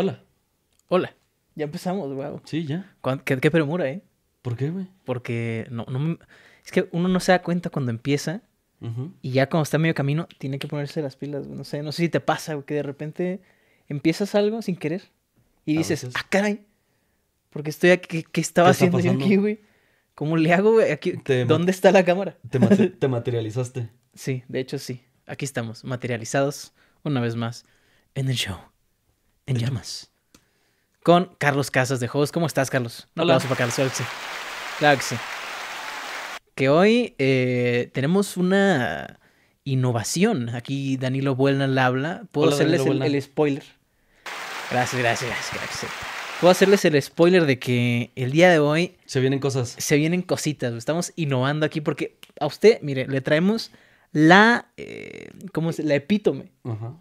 Hola. Hola. Ya empezamos, wow. Sí, ya. ¿Qué, qué premura, ¿eh? ¿Por qué, güey? Porque no, no, es que uno no se da cuenta cuando empieza y ya cuando está medio camino tiene que ponerse las pilas. Güey. No sé, no sé si te pasa, que de repente empiezas algo sin querer y dices, ah, caray, porque estoy aquí, ¿qué, estaba haciendo yo aquí, güey? ¿Cómo le hago, güey? ¿Dónde está la cámara? te materializaste. sí, de hecho sí. Aquí estamos, materializados una vez más en el show en llamas. Con Carlos Casas de Juegos. ¿Cómo estás, Carlos? Un Hola. aplauso para Carlos. Claro que sí. que, hoy eh, tenemos una innovación. Aquí Danilo Buelna la habla. Puedo hacerles el, spoiler. Gracias, gracias, gracias, gracias. Puedo hacerles el spoiler de que el día de hoy... Se vienen cosas. Se vienen cositas. Estamos innovando aquí porque a usted, mire, le traemos la, eh, ¿cómo se? La epítome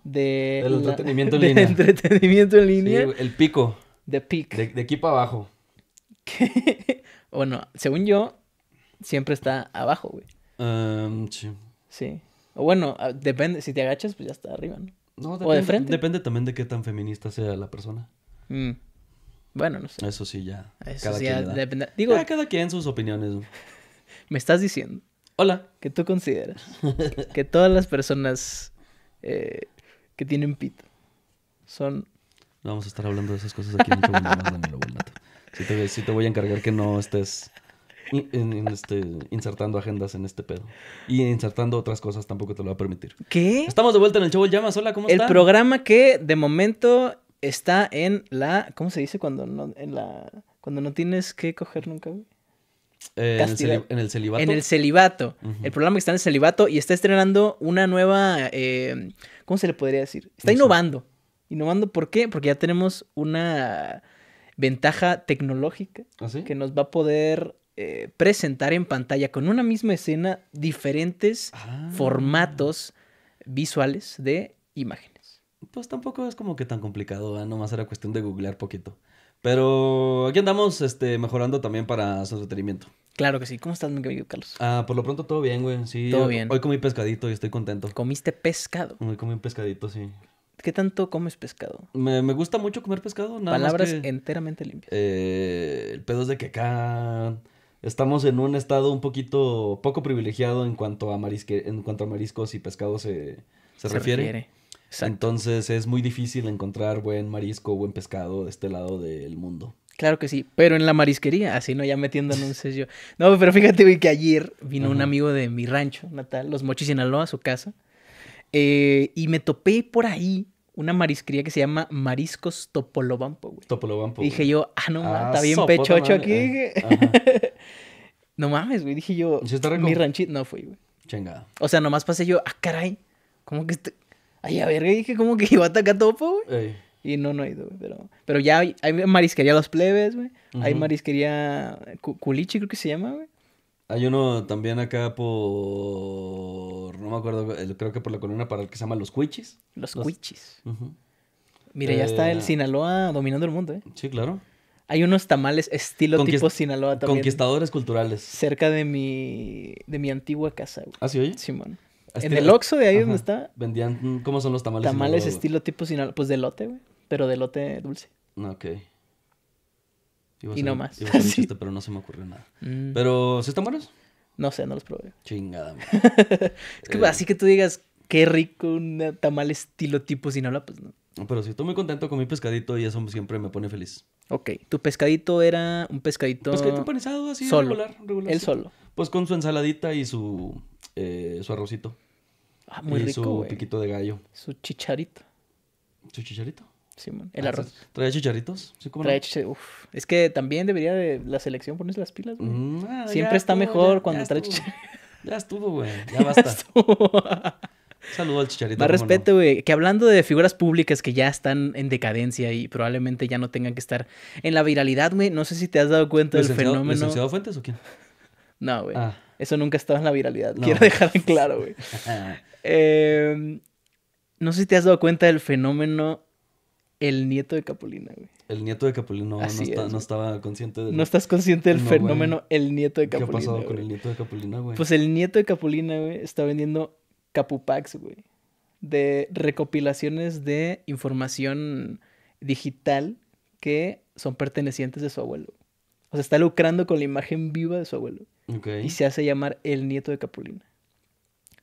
de... Del entretenimiento, en línea. el pico. The De, equipo aquí para abajo. Bueno, según yo, siempre está abajo, güey. Em, sí. O bueno, depende, si te agachas, pues ya está arriba, ¿no? depende, o de frente. Depende también de qué tan feminista sea la persona. Mm. Bueno, no sé. Eso sí, ya. Eso cada sí, ya depende. Digo, cada quien sus opiniones. ¿Me estás diciendo Hola, que tú consideras que todas las personas eh, que tienen pito son... vamos a estar hablando de esas cosas aquí en la más, Si te, si te voy a encargar que no estés este, insertando agendas en este pedo. Y insertando otras cosas tampoco te lo va a permitir. ¿Qué? Estamos de vuelta en el show Llamas. Hola, ¿cómo estás? El programa que de momento está en la... ¿Cómo se dice cuando no, en la, cuando no tienes que coger nunca, eh, en, el celibato. En el celibato. El programa está en el celibato y está estrenando una nueva. Eh, ¿Cómo se le podría decir? Está innovando. ¿Innovando por qué? Porque ya tenemos una ventaja tecnológica ¿Ah, que nos va a poder eh, presentar en pantalla con una misma escena diferentes ah. formatos visuales de imágenes. Pues tampoco es como que tan complicado, no nomás era cuestión de googlear poquito. Pero aquí andamos este, mejorando también para su entretenimiento. Claro que sí. ¿Cómo estás, mi querido Carlos? Ah, por lo pronto todo bien, güey. Sí. Todo bien. Hoy comí pescadito y estoy contento. ¿Comiste pescado? Hoy comí un pescadito, sí. ¿Qué tanto comes pescado? Me, gusta mucho comer pescado. Nada Palabras más enteramente limpias. Eh, el pedo es de que acá estamos en un estado un poquito poco privilegiado en cuanto a, marisque, en cuanto a mariscos y pescado se, se, refiere. Entonces es muy difícil encontrar buen marisco, buen pescado de este lado del mundo. Claro que sí, pero en la marisquería, así no, ya metiendo sé yo. No, pero fíjate, güey, que ayer vino un amigo de mi rancho natal, Los Mochis, Sinaloa, a su casa, eh, y me topé por ahí una marisquería que se llama Mariscos Topolobampo, güey. Topolobampo. dije yo, ah, no, ah, está bien pechocho aquí. no mames, güey, dije yo, mi ranchito, no fui, güey. Chingada. O sea, nomás pasé yo, ah, caray, ¿cómo que... estoy...? Ay, a ver, dije como que iba a atacar topo, güey. Y no, no he ido, Pero, pero ya hay, marisquería Los Plebes, güey. Hay marisquería Culichi, creo que se llama, güey. Hay uno también acá por. No me acuerdo, creo que por la columna el que se llama Los Cuichis. Los, Los... Cuichis. ya está el eh, Sinaloa dominando el mundo, ¿eh? Sí, claro. Hay unos tamales estilo tipo Sinaloa también. Conquistadores culturales. Cerca de mi, de mi antigua casa, güey. ¿Ah, sí, oye? Simón en el Oxxo de ahí donde está. Vendían, mm, ¿cómo son los tamales? Tamales estilo tipo Sinaloa, pues de lote, güey, pero de lote dulce. Ah, ok. y no más. Iba pero no se me ocurrió nada. Mm. Pero, ¿sí están buenos? No sé, no los probé. Chingada, Es que eh. así que tú digas, qué rico un tamal estilo tipo sin habla pues no. Pero sí, estoy muy contento con mi pescadito y eso siempre me pone feliz. Ok, tu pescadito era un pescadito. Un Pescadito empanizado, así, solo. regular, solo. Pues con su ensaladita y su, eh, su arrocito. Ah, muy y Su piquito de gallo. Su chicharito. ¿Su chicharito? Sí, man. El ah, arroz. ¿Trae chicharitos? Sí, como. Trae no? Uf. Es que también debería de la selección ponerse las pilas, güey. Mm, ah, Siempre está mejor cuando trae chicharitos. Ya estuvo, güey. Ya basta. Saludo al chicharito. Más respeto, güey. Que hablando de figuras públicas que ya están en decadencia y probablemente ya no tengan que estar en la viralidad, güey. No sé si te has dado cuenta del fenómeno. Fuentes o quién? No, güey. Eso nunca estaba en la viralidad. Quiero dejar en claro, güey. Em, no sé si te has dado cuenta del fenómeno El nieto de Capulina, güey. El nieto de Capulina no, no, estaba consciente del... No estás consciente del fenómeno El nieto de Capulina. ¿Qué ha pasado con el nieto de Capulina, güey? Pues el nieto de Capulina, güey, está vendiendo Capupacks güey. De recopilaciones de información digital que son pertenecientes de su abuelo. O sea, está lucrando con la imagen viva de su abuelo. Y se hace llamar el nieto de Capulina.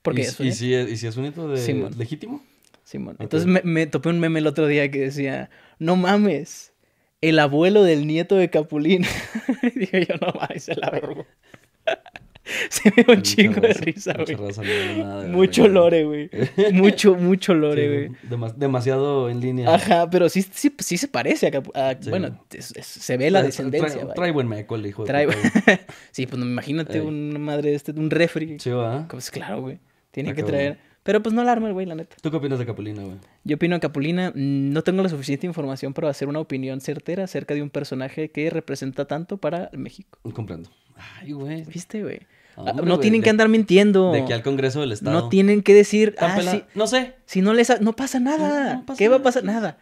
Porque ¿Y, y si es, ¿Y si es un nieto de, legítimo? Sí, bueno. Entonces me, me topé un meme el otro día que decía, no mames, el abuelo del nieto de Capulín. y dije yo, no mames, se la verga. Se me dio un chico. de risa, güey. Mucho lore, güey. Mucho, mucho lore, güey. demasiado en línea. Ajá, pero sí, sí, sí se parece a, Bueno, se ve la descendencia. Trae, trae, buen meco el hijo. Trae, sí, pues imagínate una madre de este, un refri. Sí, va. Pues claro, güey. Tiene ah, que traer. Pero pues no la el güey, la neta. ¿Tú qué opinas de Capulina, güey? Yo opino de Capulina. Mm, no tengo la suficiente información para hacer una opinión certera acerca de un personaje que representa tanto para México. Comprendo. Ay, güey. ¿Viste, güey? Ah, ah, no tienen que andar mintiendo. De que al Congreso del Estado. No tienen que decir. no sé. Si no les. no pasa nada. ¿Qué va a pasar? Nada.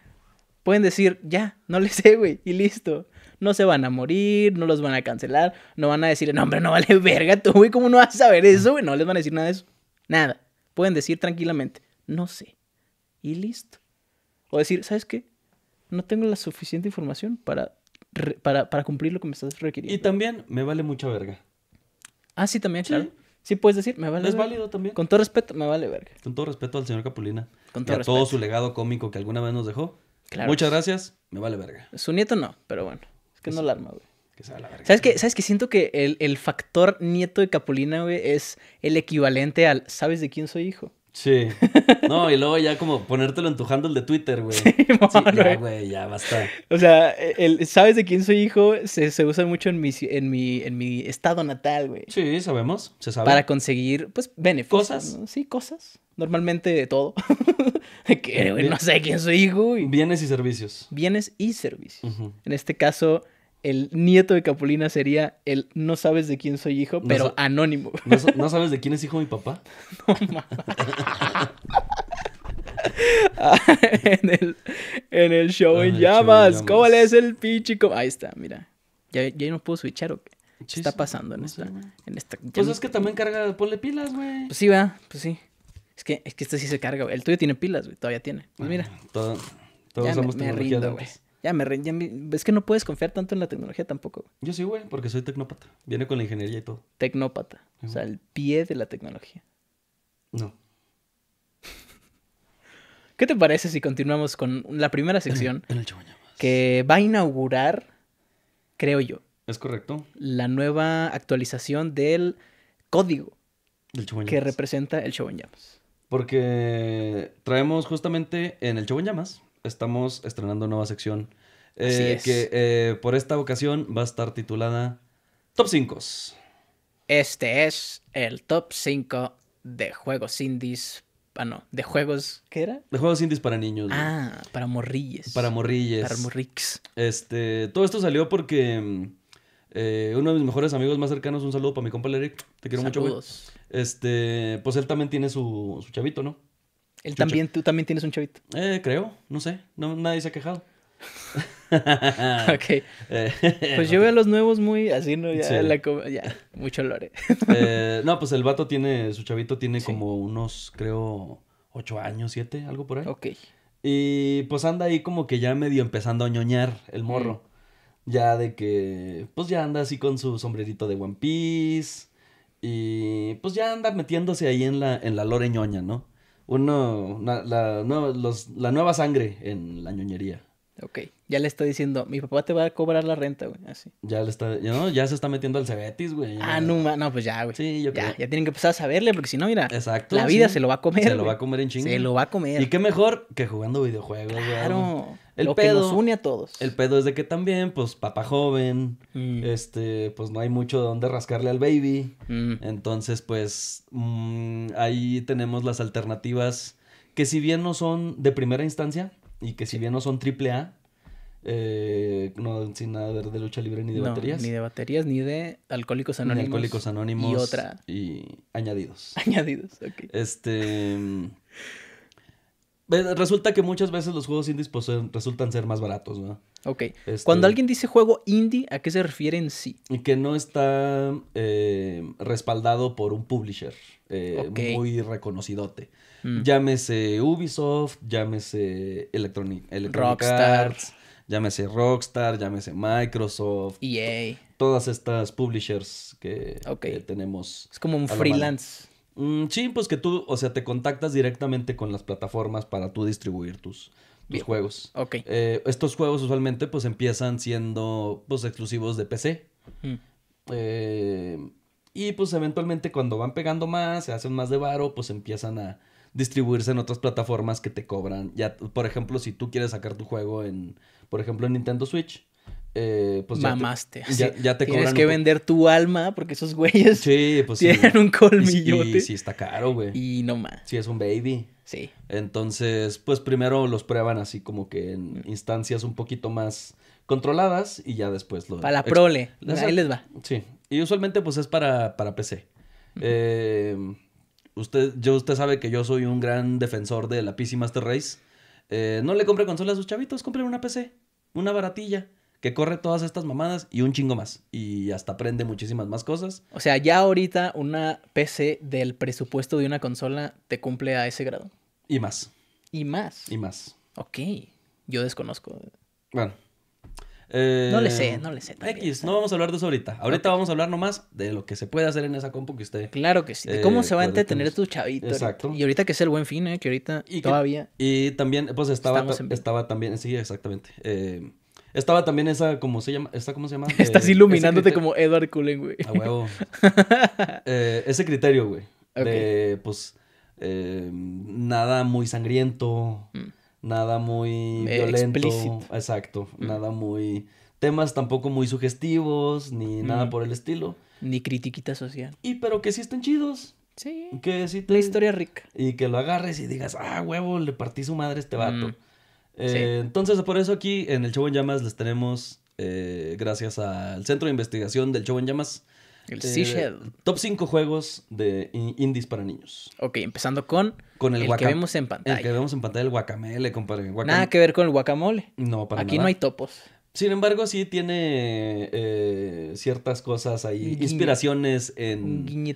Pueden decir, ya, no les sé, güey. Y listo. No se van a morir, no los van a cancelar. No van a decir, no, hombre, no vale verga tú, güey. ¿Cómo no vas a saber eso, güey? No les van a decir nada de eso. Nada. Pueden decir tranquilamente, no sé. Y listo. O decir, ¿sabes qué? No tengo la suficiente información para, para, cumplir lo que me estás requiriendo. Y también me vale mucha verga. Ah, sí, también, claro. Sí, puedes decir, me vale Es válido también. Con todo respeto, me vale verga. Con todo respeto al señor Capulina. Con todo a todo su legado cómico que alguna vez nos dejó. Muchas gracias, me vale verga. Su nieto no, pero bueno. Es que no la arma, güey. ¿Sabes qué? ¿Sabes que Siento que el, factor nieto de Capulina, güey, es el equivalente al ¿sabes de quién soy hijo? Sí. No, y luego ya como ponértelo en tu handle de Twitter, güey. Sí, güey, ya basta. O sea, el, ¿sabes de quién soy hijo? Se, usa mucho en mi, en, mi, en mi estado natal, güey. Sí, sabemos, se sabe. Para conseguir, pues, beneficios. Cosas. Sí, cosas. Normalmente de todo. que, güey, no sé quién soy hijo. Y... Bienes y servicios. Bienes y servicios. En este caso, el nieto de Capulina sería el no sabes de quién soy hijo, pero anónimo. No, sabes de quién es hijo mi papá? No, en, el, en el show ah, en llamas. ¿Cómo le es el pichico Ahí está, mira. Ya, no puedo switchar o qué. está pasando en esta, Pues es que también carga, ponle pilas, güey. Pues sí, va, pues sí. Es que, es este sí se carga, güey. El tuyo tiene pilas, güey. Todavía tiene. Pues ah, mira. todos ya me rindo, güey. Ya me, re, Es que no puedes confiar tanto en la tecnología tampoco. Yo sí, güey, porque soy tecnópata. Viene con la ingeniería y todo. Tecnópata. O sea, el pie de la tecnología. No. ¿Qué te parece si continuamos con la primera sección? que va a inaugurar, creo yo. Es correcto. La nueva actualización del código. que representa el show Porque traemos justamente en el show llamas estamos estrenando nueva sección. Eh, que eh, por esta ocasión va a estar titulada Top 5. Este es el top 5 de juegos indies. Ah, no, de juegos. ¿Qué era? De juegos indies para niños. Ah, para morrilles. Para morrilles. Para morrix. Este, todo esto salió porque eh, uno de mis mejores amigos más cercanos, un saludo para mi compa Eric. Te quiero mucho, Saludos. Este, pues él también tiene su chavito, ¿no? Él también, tú también tienes un chavito. Eh, creo, no sé, no, nadie se ha quejado. ok. pues yo veo a los nuevos muy así, ¿no? Ya, ya mucho lore. Eh, no, pues el vato tiene, su chavito tiene como unos, creo, ocho años, siete, algo por ahí. Ok. Y pues anda ahí como que ya medio empezando a ñoñar el morro. Mm. Ya de que, pues ya anda así con su sombrerito de One Piece. Y pues ya anda metiéndose ahí en la, en la lore ñoña, ¿no? uno, la, los, la nueva sangre en la ñoñería. Ok, ya le estoy diciendo, mi papá te va a cobrar la renta, güey, así. Ya le está, ya, no, ya se está metiendo al cebetis, güey. Ah, no, no, pues ya, güey. Sí, yo creo. Ya, tienen que empezar a saberle, porque si no, mira, Exacto, la vida se lo va a comer, Se lo va a comer en chingo Se lo va a comer. Y qué mejor que jugando videojuegos, güey. Claro. El pedo, que une a todos. El pedo es de que también, pues, papá joven, mm. este, pues no hay mucho donde dónde rascarle al baby. Mm. Entonces, pues, mm, ahí tenemos las alternativas que si bien no son de primera instancia y que si bien no son triple A, eh, no sin nada de, de lucha libre ni de no, baterías. Ni de baterías, ni de alcohólicos anónimos. Ni alcohólicos anónimos. Y otra. Y añadidos. Añadidos, ok. Este... Resulta que muchas veces los juegos indies pues, resultan ser más baratos, ¿no? Ok. Este Cuando alguien dice juego indie, ¿a qué se refiere en sí? Que no está eh, respaldado por un publisher eh, muy reconocidote. Mm. Llámese Ubisoft, llámese Electronic, Rockstar. llámese Rockstar, llámese Microsoft. EA. Todas estas publishers que, que tenemos. Es como un freelance. Mm, sí, pues que tú, o sea, te contactas directamente con las plataformas para tú distribuir tus, juegos. Eh, estos juegos usualmente pues empiezan siendo pues exclusivos de PC. Mm. Eh, y pues eventualmente cuando van pegando más, se hacen más de varo, pues empiezan a distribuirse en otras plataformas que te cobran. Ya, por ejemplo, si tú quieres sacar tu juego en, por ejemplo, en Nintendo Switch, eh, pues mamaste. Ya te, Tienes que vender tu alma porque esos güeyes pues tienen un colmillote. Y, sí, está caro, güey. Y no más. si es un baby. Sí. Entonces, pues primero los prueban así como que en mm. instancias un poquito más controladas y ya después lo... Para la prole. Ahí les va. Sí. Y usualmente pues es para, para PC. Eh, usted, yo, usted sabe que yo soy un gran defensor de la PC Master Race. Eh, no le compre consola a sus chavitos, compre una PC. Una baratilla que corre todas estas mamadas y un chingo más. Y hasta aprende muchísimas más cosas. O sea, ya ahorita una PC del presupuesto de una consola te cumple a ese grado. Y más. Y más. Y más. Ok. Yo desconozco. Bueno. no le sé, eh, no le sé. X, no vamos a hablar de eso ahorita. Ahorita vamos a hablar nomás de lo que se puede hacer en esa compu que usted. Claro que sí. De cómo eh, se va a entretener tu chavito. Exacto. Y ahorita que es el buen fin, ¿eh? Que ahorita y todavía. y también, pues estaba, estaba también, sí, exactamente. Eh, estaba también esa, ¿cómo se llama? está cómo se llama? Estás eh, iluminándote como Edward Cullen, güey. A huevo. Eh, ese criterio, güey. De, pues, eh, nada muy sangriento, mm. nada muy violento. Exacto. Mm. Nada muy... Temas tampoco muy sugestivos, ni mm. nada por el estilo. Ni critiquita social. Y pero que sí estén chidos. Sí. Que sí te... La historia rica. Y que lo agarres y digas, ah, huevo, le partí su madre a este vato. Eh, entonces, por eso aquí en el Show en Llamas les tenemos, eh, gracias al Centro de Investigación del Show en Llamas, el Seashell eh, Top 5 juegos de indies para niños. Ok, empezando con. el, que vemos en pantalla. El que vemos en pantalla, el guacamole. nada que ver con el guacamole. No, Aquí no hay topos. Sin embargo, sí tiene ciertas cosas ahí. Inspiraciones en.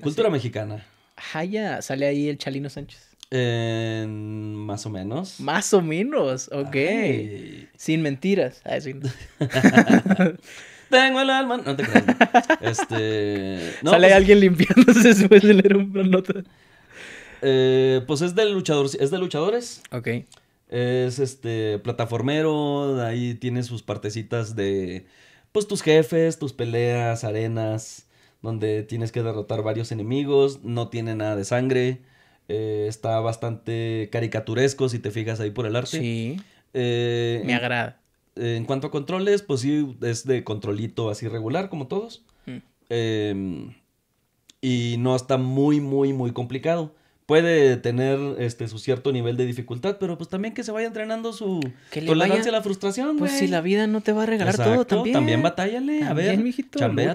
cultura mexicana. Jaya, sale ahí el Chalino Sánchez. Eh, más o menos. Más o menos, ok. Sin mentiras. Tengo el alma. No te creas. Este. Sale pues, alguien limpiándose después de leer una nota. Eh, pues es de luchador, es de luchadores. Ok. Es este plataformero. Ahí tiene sus partecitas de. Pues tus jefes, tus peleas, arenas. Donde tienes que derrotar varios enemigos. No tiene nada de sangre. Eh, está bastante caricaturesco, si te fijas ahí por el arte. Sí. Eh, me agrada. Eh, en cuanto a controles, pues sí, es de controlito así regular, como todos. Mm. Em, y no está muy, muy, muy complicado. Puede tener este su cierto nivel de dificultad, pero pues también que se vaya entrenando su tolerancia a la frustración, Pues si la vida no te va a regalar todo también. También batállale, a ver, mijito, también,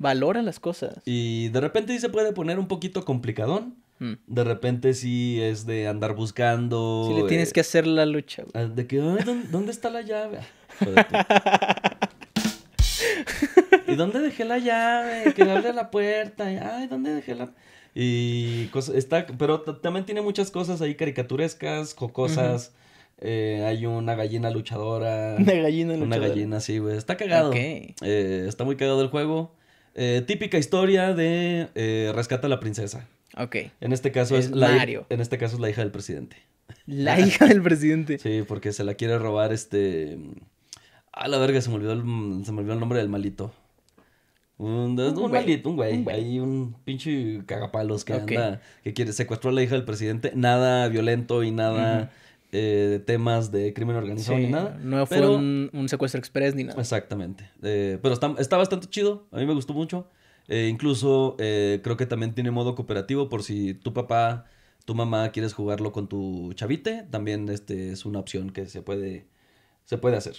Valora las cosas. Y de repente sí se puede poner un poquito complicadón Mm. De repente sí es de andar buscando. Sí, le tienes eh, que hacer la lucha, De que, ¿dónde, está la llave? ¿Y dónde dejé la llave? Que le abre la puerta. Ay, ¿dónde dejé la.? Y está, pero también tiene muchas cosas ahí caricaturescas, cocosas. Eh, hay una gallina luchadora. Una gallina luchadora. Una gallina, sí, güey. Está cagado. Eh, está muy cagado el juego. típica historia de Rescata a la princesa. Ok. En este caso es, la, En este caso la hija del presidente. La hija del presidente. Sí, porque se la quiere robar este. A la verga, se me olvidó el, se me olvidó el nombre del malito. Un, malito, un güey. un un pinche cagapalos que anda, que quiere, secuestró a la hija del presidente. Nada violento y nada de eh, temas de crimen organizado ni nada. No fue un, secuestro express ni nada. Exactamente. Eh, pero está, está bastante chido. A mí me gustó mucho. Eh, incluso eh, creo que también tiene modo cooperativo por si tu papá, tu mamá quieres jugarlo con tu chavite, también este es una opción que se puede, se puede hacer.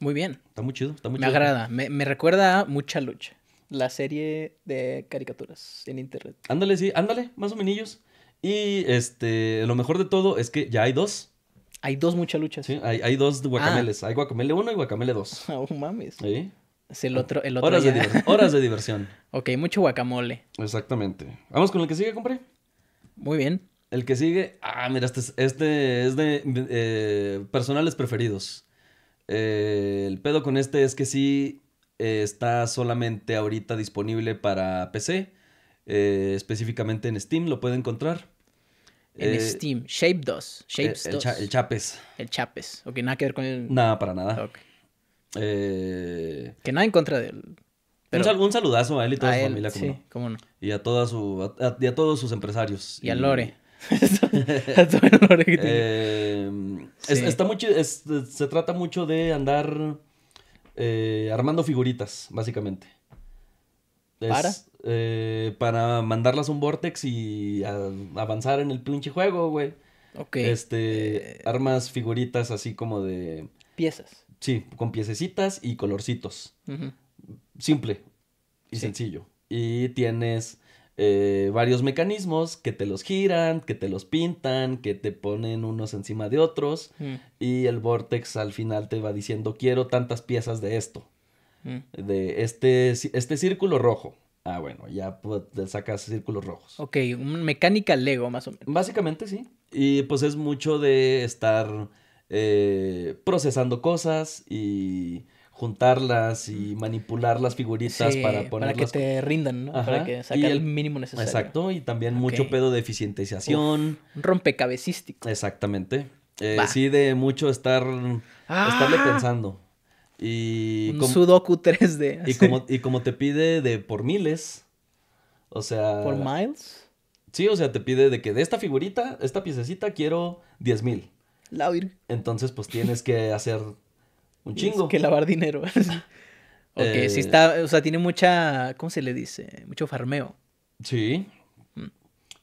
Muy bien. Está muy chido, está muy me Agrada. Me me recuerda a Mucha Lucha, la serie de caricaturas en internet. Ándale, sí, ándale, más o menos. Y este, lo mejor de todo es que ya hay dos. Hay dos Mucha Luchas. Sí, hay, hay dos ah. guacameles. Hay guacamele 1 y guacamele 2. Oh, mames. ¿Sí? Es el otro, horas, de diversión, ok, mucho guacamole. Exactamente. Vamos con el que sigue, compré. Muy bien. El que sigue, ah, mira, este, este es de eh, personales preferidos. Eh, el pedo con este es que sí eh, está solamente ahorita disponible para PC, específicamente en Steam, lo puede encontrar. En Steam, Shape 2, el, el, el, Chapes. El Chapes, ok, nada que ver con el... Nada, para nada. Ok. Eh... Que nada en contra de él. Un, saludazo a él y toda a su familia. Y a, toda su, todos sus empresarios. Y, a Lore. está mucho, se trata mucho de andar eh, armando figuritas, básicamente. ¿Para? Eh, para mandarlas a un Vortex y avanzar en el pinche juego, güey. Este, eh, armas figuritas así como de... Piezas Sí, con piececitas y colorcitos. Simple y sencillo. Y tienes eh, varios mecanismos que te los giran, que te los pintan, que te ponen unos encima de otros. Mm. Y el vortex al final te va diciendo, quiero tantas piezas de esto. Mm. De este, este círculo rojo. Ah, bueno, ya sacas círculos rojos. Ok, mecánica Lego más o menos. Básicamente sí. Y pues es mucho de estar eh, procesando cosas y juntarlas y mm. manipular las figuritas para ponerlas... Para que te rindan, ¿no? Para que saque el mínimo necesario. Exacto, y también mucho pedo de eficientización. rompecabecístico. Exactamente. Eh, sí, de mucho estar... Estarle ah. pensando. Y un Sudoku 3D. Y como, y como te pide de por miles, o sea... ¿Por miles? Sí, o sea, te pide de que de esta figurita, esta piececita, quiero 10 mil. Entonces, pues tienes que hacer un chingo. que lavar dinero. ok, está, eh, o sea, tiene mucha, ¿cómo se le dice? Mucho farmeo. Sí. Mm.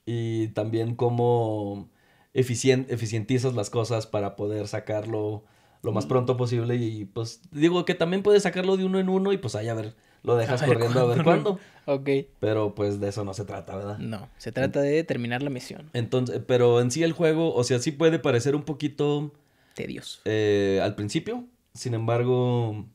Y también cómo eficientizas las cosas para poder sacarlo lo más mm. pronto posible y pues digo que también puedes sacarlo de uno en uno y pues ahí a ver lo dejas corriendo a ver cuándo. Ok. Pero pues de eso no se trata, ¿verdad? No, se trata de terminar la misión. Entonces, pero en sí el juego, o sea, sí puede parecer un poquito... Tedioso. Eh, al principio, sin embargo,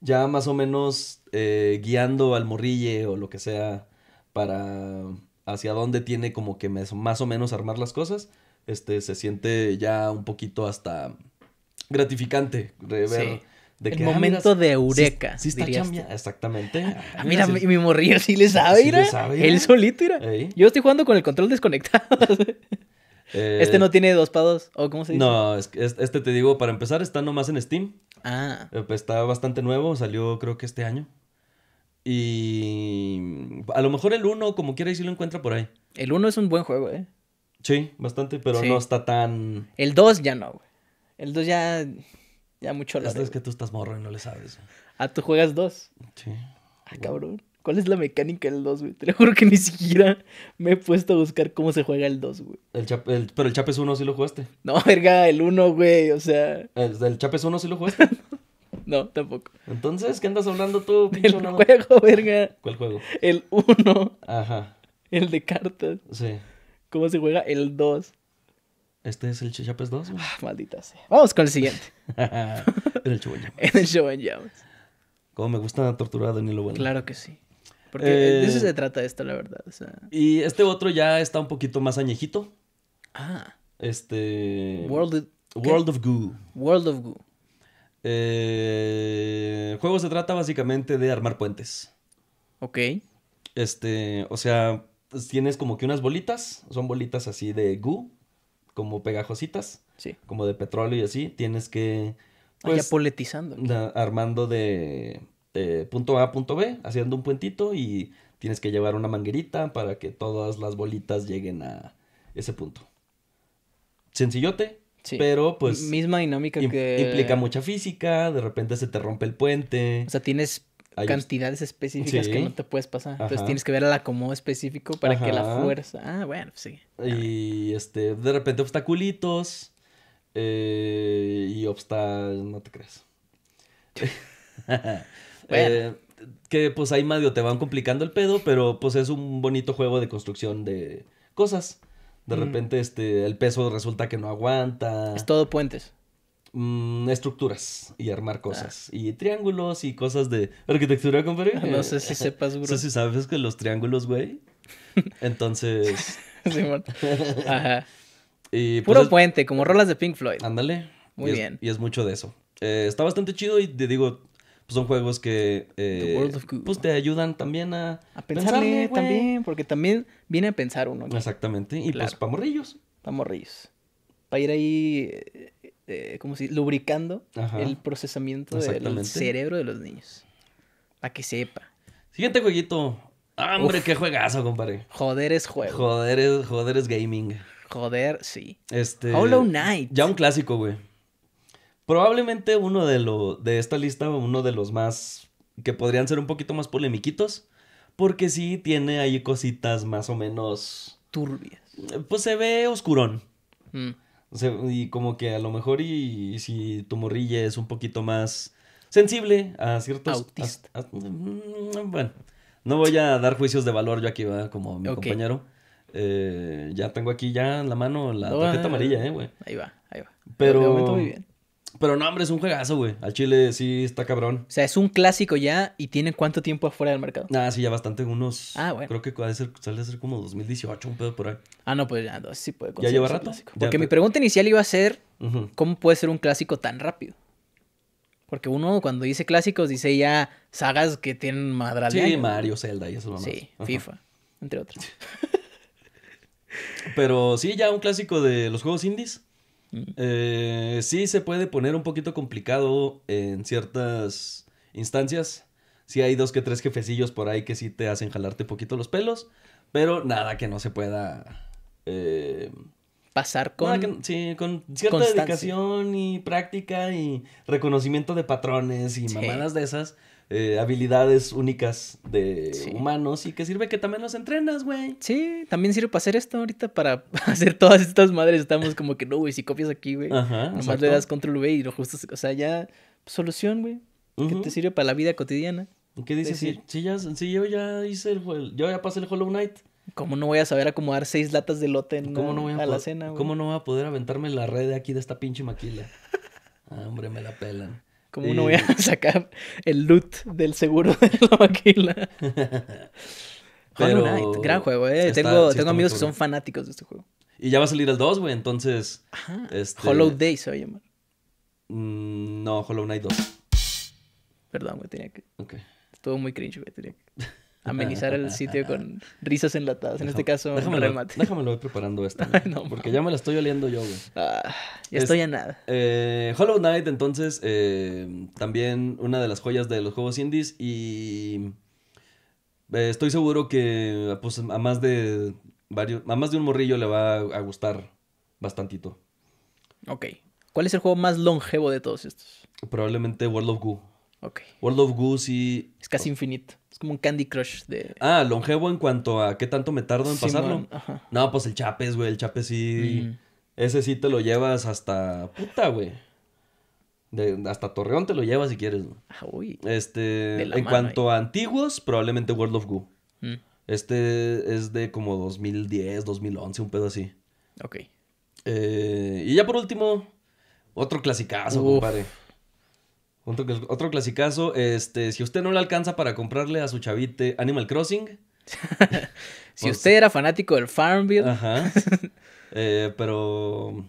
ya más o menos eh, guiando al morrille o lo que sea para hacia dónde tiene como que más o menos armar las cosas, este, se siente ya un poquito hasta gratificante de ver el ah, momento de eureka. Exactamente. Ah, mira, mi, morrillo sí le sabe, el Sí Él solito, Yo estoy jugando con el control desconectado. Eh, este no tiene dos pados, ¿o cómo se dice? No, este te digo, para empezar, está nomás en Steam. Ah. Eh, pues, está bastante nuevo, salió creo que este año. Y a lo mejor el 1, como quiera, sí lo encuentra por ahí. El 1 es un buen juego, ¿eh? Sí, bastante, pero no está tan... El 2 ya no, güey. El 2 ya... Ya mucho La Esto es que tú estás morro y no le sabes. Ah, tú juegas dos. Sí. Ah, cabrón. ¿Cuál es la mecánica del 2, güey? Te lo juro que ni siquiera me he puesto a buscar cómo se juega el 2, güey. El el, pero el Chapes 1 sí lo jugaste. No, verga, el 1, güey, o sea. ¿El, el Chapes 1 sí lo jugaste? no, tampoco. Entonces, ¿qué andas hablando tú, pinche El juego, verga. ¿Cuál juego? El uno. Ajá. El de cartas. Sí. ¿Cómo se juega el 2? Este es el Chichapes 2. Ah, maldita sea. Vamos con el siguiente. en el show en el show en Como me gusta torturar a Daniel Bueno. Claro que sí. Porque de eh, eso se trata esto, la verdad. Y este otro ya está un poquito más añejito. Ah. Este. World of, World Goo. World of Goo. Eh, el juego se trata básicamente de armar puentes. Ok. Este, o sea, pues, tienes como que unas bolitas. Son bolitas así de goo como pegajositas, sí. como de petróleo y así, tienes que... Ah, ya pues, poletizando. armando de, punto A a punto B, haciendo un puentito y tienes que llevar una manguerita para que todas las bolitas lleguen a ese punto. Sencillote, Pero pues. Misma dinámica que. Implica mucha física, de repente se te rompe el puente. O sea, tienes cantidades específicas que no te puedes pasar. Entonces tienes que ver el acomodo específico para que la fuerza. Ah, bueno, pues sí. Y este, de repente obstaculitos. Eh, y obsta. No te creas. Eh, que pues ahí medio te van complicando el pedo, pero pues es un bonito juego de construcción de cosas. De mm. repente, este, el peso resulta que no aguanta. Es todo puentes. Mm, estructuras y armar ah. cosas. Y triángulos y cosas de arquitectura, compadre. No sé si eh, sepas, güey. No sé si sabes que los triángulos, güey. Entonces. sí, bueno. Ajá. Pues, Puro puente, como rolas de Pink Floyd. Ándale. Muy bien. y es mucho de eso. Eh, está bastante chido y te digo, pues, son juegos que eh, pues te ayudan también a, a pensarle, también, porque también viene a pensar uno. Exactamente, y pues pa' morrillos. Pa' morrillos. Para ir ahí este, como si... Lubricando el procesamiento del cerebro de los niños. Para que sepa. Siguiente jueguito. Hombre, qué juegazo, compadre. Joder es juego. Joder es, gaming. Joder, sí. Este, Hollow Knight. Ya un clásico, güey. Probablemente uno de lo de esta lista, uno de los más que podrían ser un poquito más polémiquitos. porque sí tiene ahí cositas más o menos turbias. Pues se ve oscurón. Mm. O sea, y como que a lo mejor y, si tu morrilla es un poquito más sensible a ciertos... Autista. Mm, bueno, no voy a dar juicios de valor yo aquí, ¿verdad? Como mi compañero. Eh, ya tengo aquí ya en la mano la tarjeta amarilla, ¿eh, güey? Ahí va, ahí va. Pero... bien. Pero no, hombre, es un juegazo, güey. Al Chile sí está cabrón. O sea, es un clásico ya y tiene cuánto tiempo afuera del mercado. Ah, sí, ya bastante, unos. Ah, Creo que sale a ser, como 2018, un pedo por ahí. Ah, no, pues ya, sí puede Ya lleva rato. Porque mi pregunta inicial iba a ser: ¿cómo puede ser un clásico tan rápido? Porque uno cuando dice clásicos dice ya sagas que tienen madral. Sí, Mario, Zelda y eso nomás. Sí, FIFA, entre otros. Pero sí, ya un clásico de los juegos indies. Eh, sí, se puede poner un poquito complicado en ciertas instancias. Sí hay dos que tres jefecillos por ahí que sí te hacen jalarte poquito los pelos, pero nada que no se pueda... Eh, pasar con... con cierta dedicación y práctica y reconocimiento de patrones y mamadas de esas, eh, habilidades únicas de humanos y que sirve que también los entrenas, güey. Sí, también sirve para hacer esto ahorita, para hacer todas estas madres. Estamos como que, no, güey, si copias aquí, güey, nomás le das control V y lo justo, o sea, ya, pues, solución, güey, que te sirve para la vida cotidiana. ¿Qué dices? Si, yo ya hice el, yo ya pasé el Hollow Knight. ¿Cómo no voy a saber acomodar seis latas de lote en no voy a, la cena? Güey? ¿Cómo no voy a poder aventarme la red de aquí de esta pinche maquila? Ah, hombre, me la pelan. Como uno no voy a sacar el loot del seguro de la maquila? Hollow Knight, gran juego, eh. tengo, tengo amigos que son fanáticos de este juego. Y ya va a salir el 2, güey, entonces. Ajá. Este Hollow Day se va a llamar. Mm, no, Hollow Knight 2. Perdón, güey, tenía que. Ok. Estuvo muy cringe, güey, tenía que. amenizar el sitio con risas enlatadas. en este caso, déjamelo, remate. Déjamelo voy preparando esta. no, porque ya me la estoy oliendo yo, güey. Ah, ya estoy a nada. Eh, Hollow Knight, entonces, eh, también una de las joyas de los juegos indies. Y eh, estoy seguro que pues, a más de varios, a más de un morrillo le va a, gustar bastantito. Ok. ¿Cuál es el juego más longevo de todos estos? Probablemente World of Goo. World of sí... Es casi infinito. Es como un Candy Crush de. Ah, longevo en cuanto a qué tanto me tardo en pasarlo. No, pues el Chapes, güey. El Chapes sí. Mm. Ese sí te lo llevas hasta. Puta, güey. hasta Torreón te lo llevas si quieres, güey. Ah, este. En cuanto a antiguos, probablemente World of Goo. Mm. Este es de como 2010, 2011, un pedo así. Ok. Eh, y ya por último, otro clasicazo, otro, otro clasicazo, este, si usted no le alcanza para comprarle a su chavite Animal Crossing. si usted era fanático del Farmville. Ajá. Eh, pero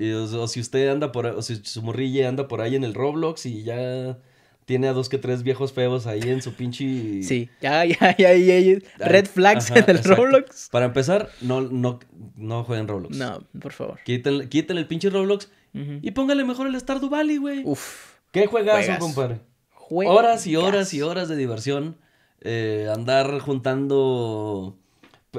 o, si usted anda por, o si su morrille anda por ahí en el Roblox y ya tiene a dos que tres viejos feos ahí en su pinche. Sí, ya, ya, ya, ah, Red flags en el Roblox. Para empezar, no, no, no jueguen Roblox. No, por favor. Quítenle, el pinche Roblox y póngale mejor el Stardew Valley, güey. Uf. Qué Juegas. compadre. Juegas. Horas y horas y horas de diversión. Eh, andar juntando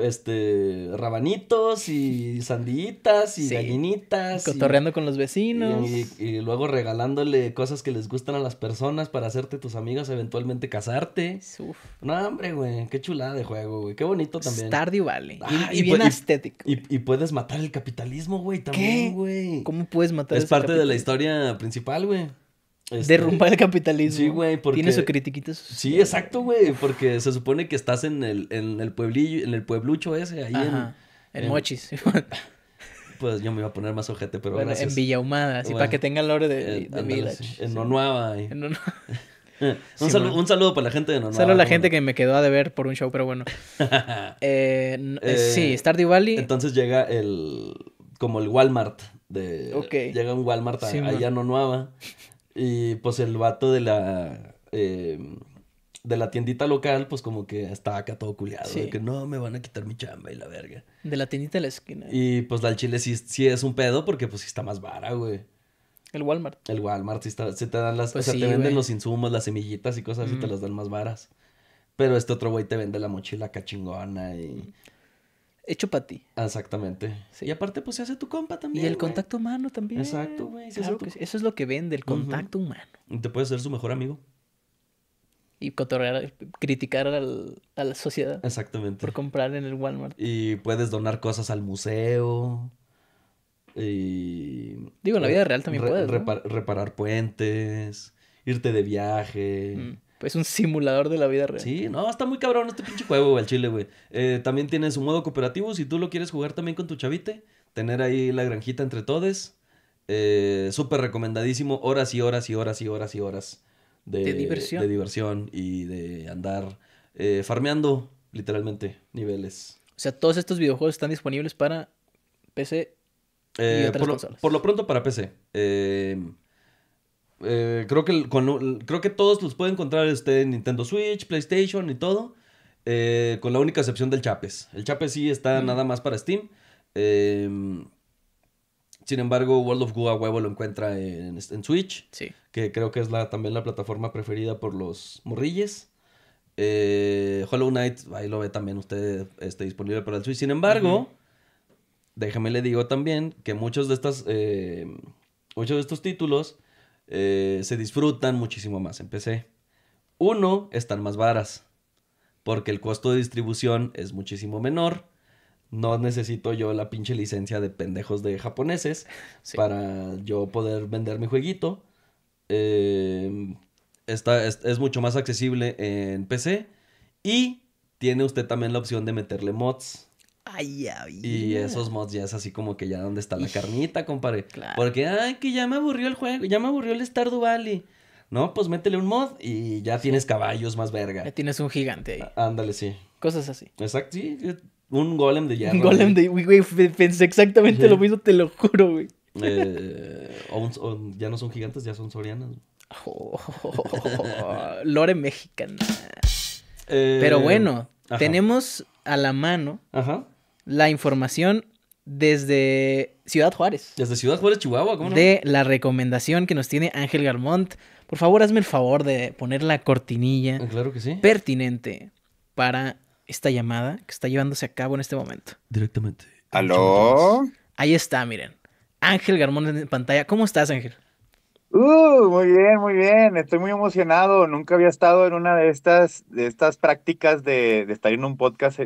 este rabanitos y sanditas y sí. gallinitas. Cotorreando con los vecinos. Y, luego regalándole cosas que les gustan a las personas para hacerte tus amigas, eventualmente casarte. Uf. No, hombre, güey, qué chulada de juego, güey. Qué bonito pues también. Stardew Valley. y, bien estético. Y, puedes matar el capitalismo, güey, también, güey. ¿Cómo puedes matar el capitalismo? Es parte de la historia principal, güey. Este, Derrumba el capitalismo. Sí, güey, porque... Tiene su critiquita. Sí, exacto, güey, porque se supone que estás en el, en el pueblillo, en el pueblucho ese, ahí en, en... Mochis. pues yo me iba a poner más ojete, pero bueno, en Villa Humada, así para que tengan lore de, eh, de en Nonuava. ahí. un, saludo, un, saludo, para la gente de Nonuava. Saludo a la gente que me quedó a deber por un show, pero bueno. Eh, eh, eh, sí, Stardew Valley. Entonces llega el... como el Walmart de... Llega un Walmart allá en Nonuava. Y pues el vato de la. Eh, de la tiendita local, pues como que estaba acá todo culiado. De que no, me van a quitar mi chamba y la verga. De la tiendita de la esquina. Y pues la del chile sí, es un pedo porque pues sí está más vara, güey. El Walmart. El Walmart, sí está, se te dan las, o pues sea, te venden los insumos, las semillitas y cosas y te las dan más varas. Pero este otro güey te vende la mochila cachingona y... Mm hecho para ti. Exactamente. Y aparte, pues se hace tu compa también. Y el contacto humano también. Exacto, güey. Eso es lo que vende, el contacto humano. Y te puedes ser su mejor amigo. Y cotorrear, criticar a la sociedad. Exactamente. Por comprar en el Walmart. Y puedes donar cosas al museo. Y. Digo, en la vida real también puedes. reparar puentes, irte de viaje. Mm. Es un simulador de la vida real. Sí, no, está muy cabrón este pinche juego, el chile, güey. Eh, también tiene su modo cooperativo. Si tú lo quieres jugar también con tu chavite, tener ahí la granjita entre todos. Eh, súper recomendadísimo. Horas y horas y horas y horas y horas de, diversión. De diversión y de andar eh, farmeando, literalmente, niveles. O sea, todos estos videojuegos están disponibles para PC y otras por, lo, por lo pronto para PC. Eh. Eh, creo, que creo que todos los puede encontrar este, en Nintendo Switch, PlayStation y todo. Eh, con la única excepción del Chapes. El Chapes sí está nada más para Steam. Em, sin embargo, World of Goo a huevo lo encuentra en, en Switch. Que creo que es la, también la plataforma preferida por los morrilles. Eh, Hollow Knight, ahí lo ve también usted este, disponible para el Switch. Sin embargo, déjame le digo también que muchos de estas. muchos de estos títulos eh, se disfrutan muchísimo más en PC. Uno, están más varas, porque el costo de distribución es muchísimo menor. No necesito yo la pinche licencia de pendejos de japoneses para yo poder vender mi jueguito. Em, está, es, mucho más accesible en PC. Y tiene usted también la opción de meterle mods y esos mods ya es así como que ya donde está la carnita, compadre. Porque, ay, que ya me aburrió el juego, ya me aburrió el Stardew Valley. No, pues métele un mod y ya tienes caballos más verga. Ya tienes un gigante ahí. ándale, sí. Cosas así. Exacto, sí. Eh, un golem de hierro. Un golem de... Güey, pensé exactamente lo mismo, te lo juro, güey. Eh, o ya no son gigantes, ya son sorianas. lore mexicana. Eh, Pero bueno, tenemos a la mano... Ajá la información desde Ciudad Juárez. Desde Ciudad Juárez, Chihuahua, ¿cómo no? De la recomendación que nos tiene Ángel Garmont. Por favor, hazme el favor de poner la cortinilla ah, claro que sí. pertinente para esta llamada que está llevándose a cabo en este momento. Directamente. ¿Aló? Ahí está, miren. Ángel Garmont en pantalla. ¿Cómo estás, Ángel? Uh, muy bien, muy bien. Estoy muy emocionado. Nunca había estado en una de estas, de estas prácticas de, estar en un podcast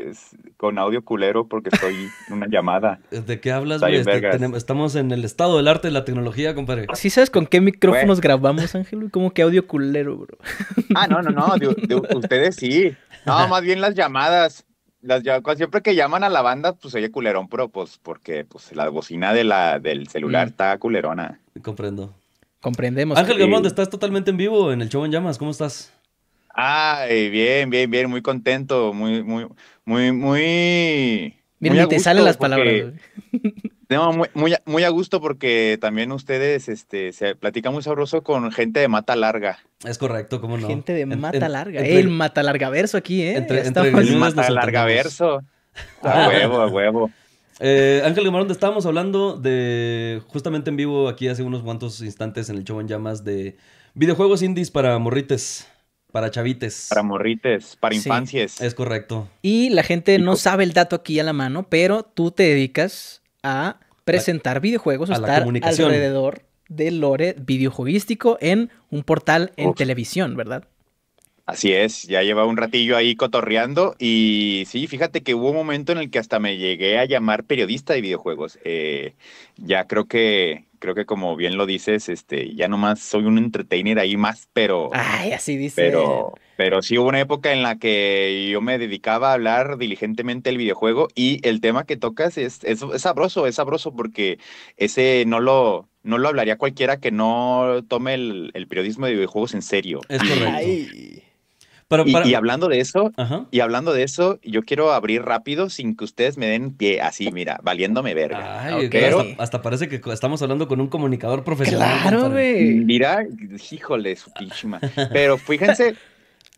con audio culero porque estoy en una llamada. ¿De qué hablas, este, estamos en el estado del arte de la tecnología, compadre. ¿Sí sabes con qué micrófonos grabamos, Ángel? ¿Cómo que audio culero, bro? Ah, no, no, no. ustedes sí. No, más bien las llamadas. Las, siempre que llaman a la banda, pues oye culerón, pero pues porque pues, la bocina de la, del celular mm. está culerona. Comprendo. Comprendemos. Ángel Gamón, estás totalmente en vivo en el show en llamas. ¿Cómo estás? Ay, bien, bien, bien, muy contento, muy, muy, muy, muy. Mira, te salen las palabras. muy, a gusto porque también ustedes este, se platican muy sabroso con gente de mata larga. Es correcto, ¿cómo no? Gente de mata larga. el mata Largaverso aquí, ¿eh? Entre, mata Largaverso, verso. Ah. A huevo, a huevo. Eh, Ángel Gamarón, estábamos hablando de justamente en vivo aquí hace unos cuantos instantes en el show en llamas de videojuegos indies para morrites. Para chavites. Para morrites, para infancias. Es correcto. Y la gente no sabe el dato aquí a la mano, pero tú te dedicas a presentar videojuegos, a estar alrededor del lore videojueguístico en un portal en televisión, ¿verdad? Así es, ya lleva un ratillo ahí cotorreando y sí, fíjate que hubo un momento en el que hasta me llegué a llamar periodista de videojuegos. Eh, ya creo que, creo que como bien lo dices, este, ya nomás soy un entertainer ahí más, pero... Ay, así dice. Pero, pero sí hubo una época en la que yo me dedicaba a hablar diligentemente el videojuego y el tema que tocas es, es, sabroso, es sabroso porque ese no lo, no lo hablaría cualquiera que no tome el, periodismo de videojuegos en serio. Es correcto y, hablando de eso, y hablando de eso, yo quiero abrir rápido sin que ustedes me den pie así, mira, valiéndome verga. hasta, parece que estamos hablando con un comunicador profesional. Claro, güey. Mira, híjole, su pinche Pero fíjense,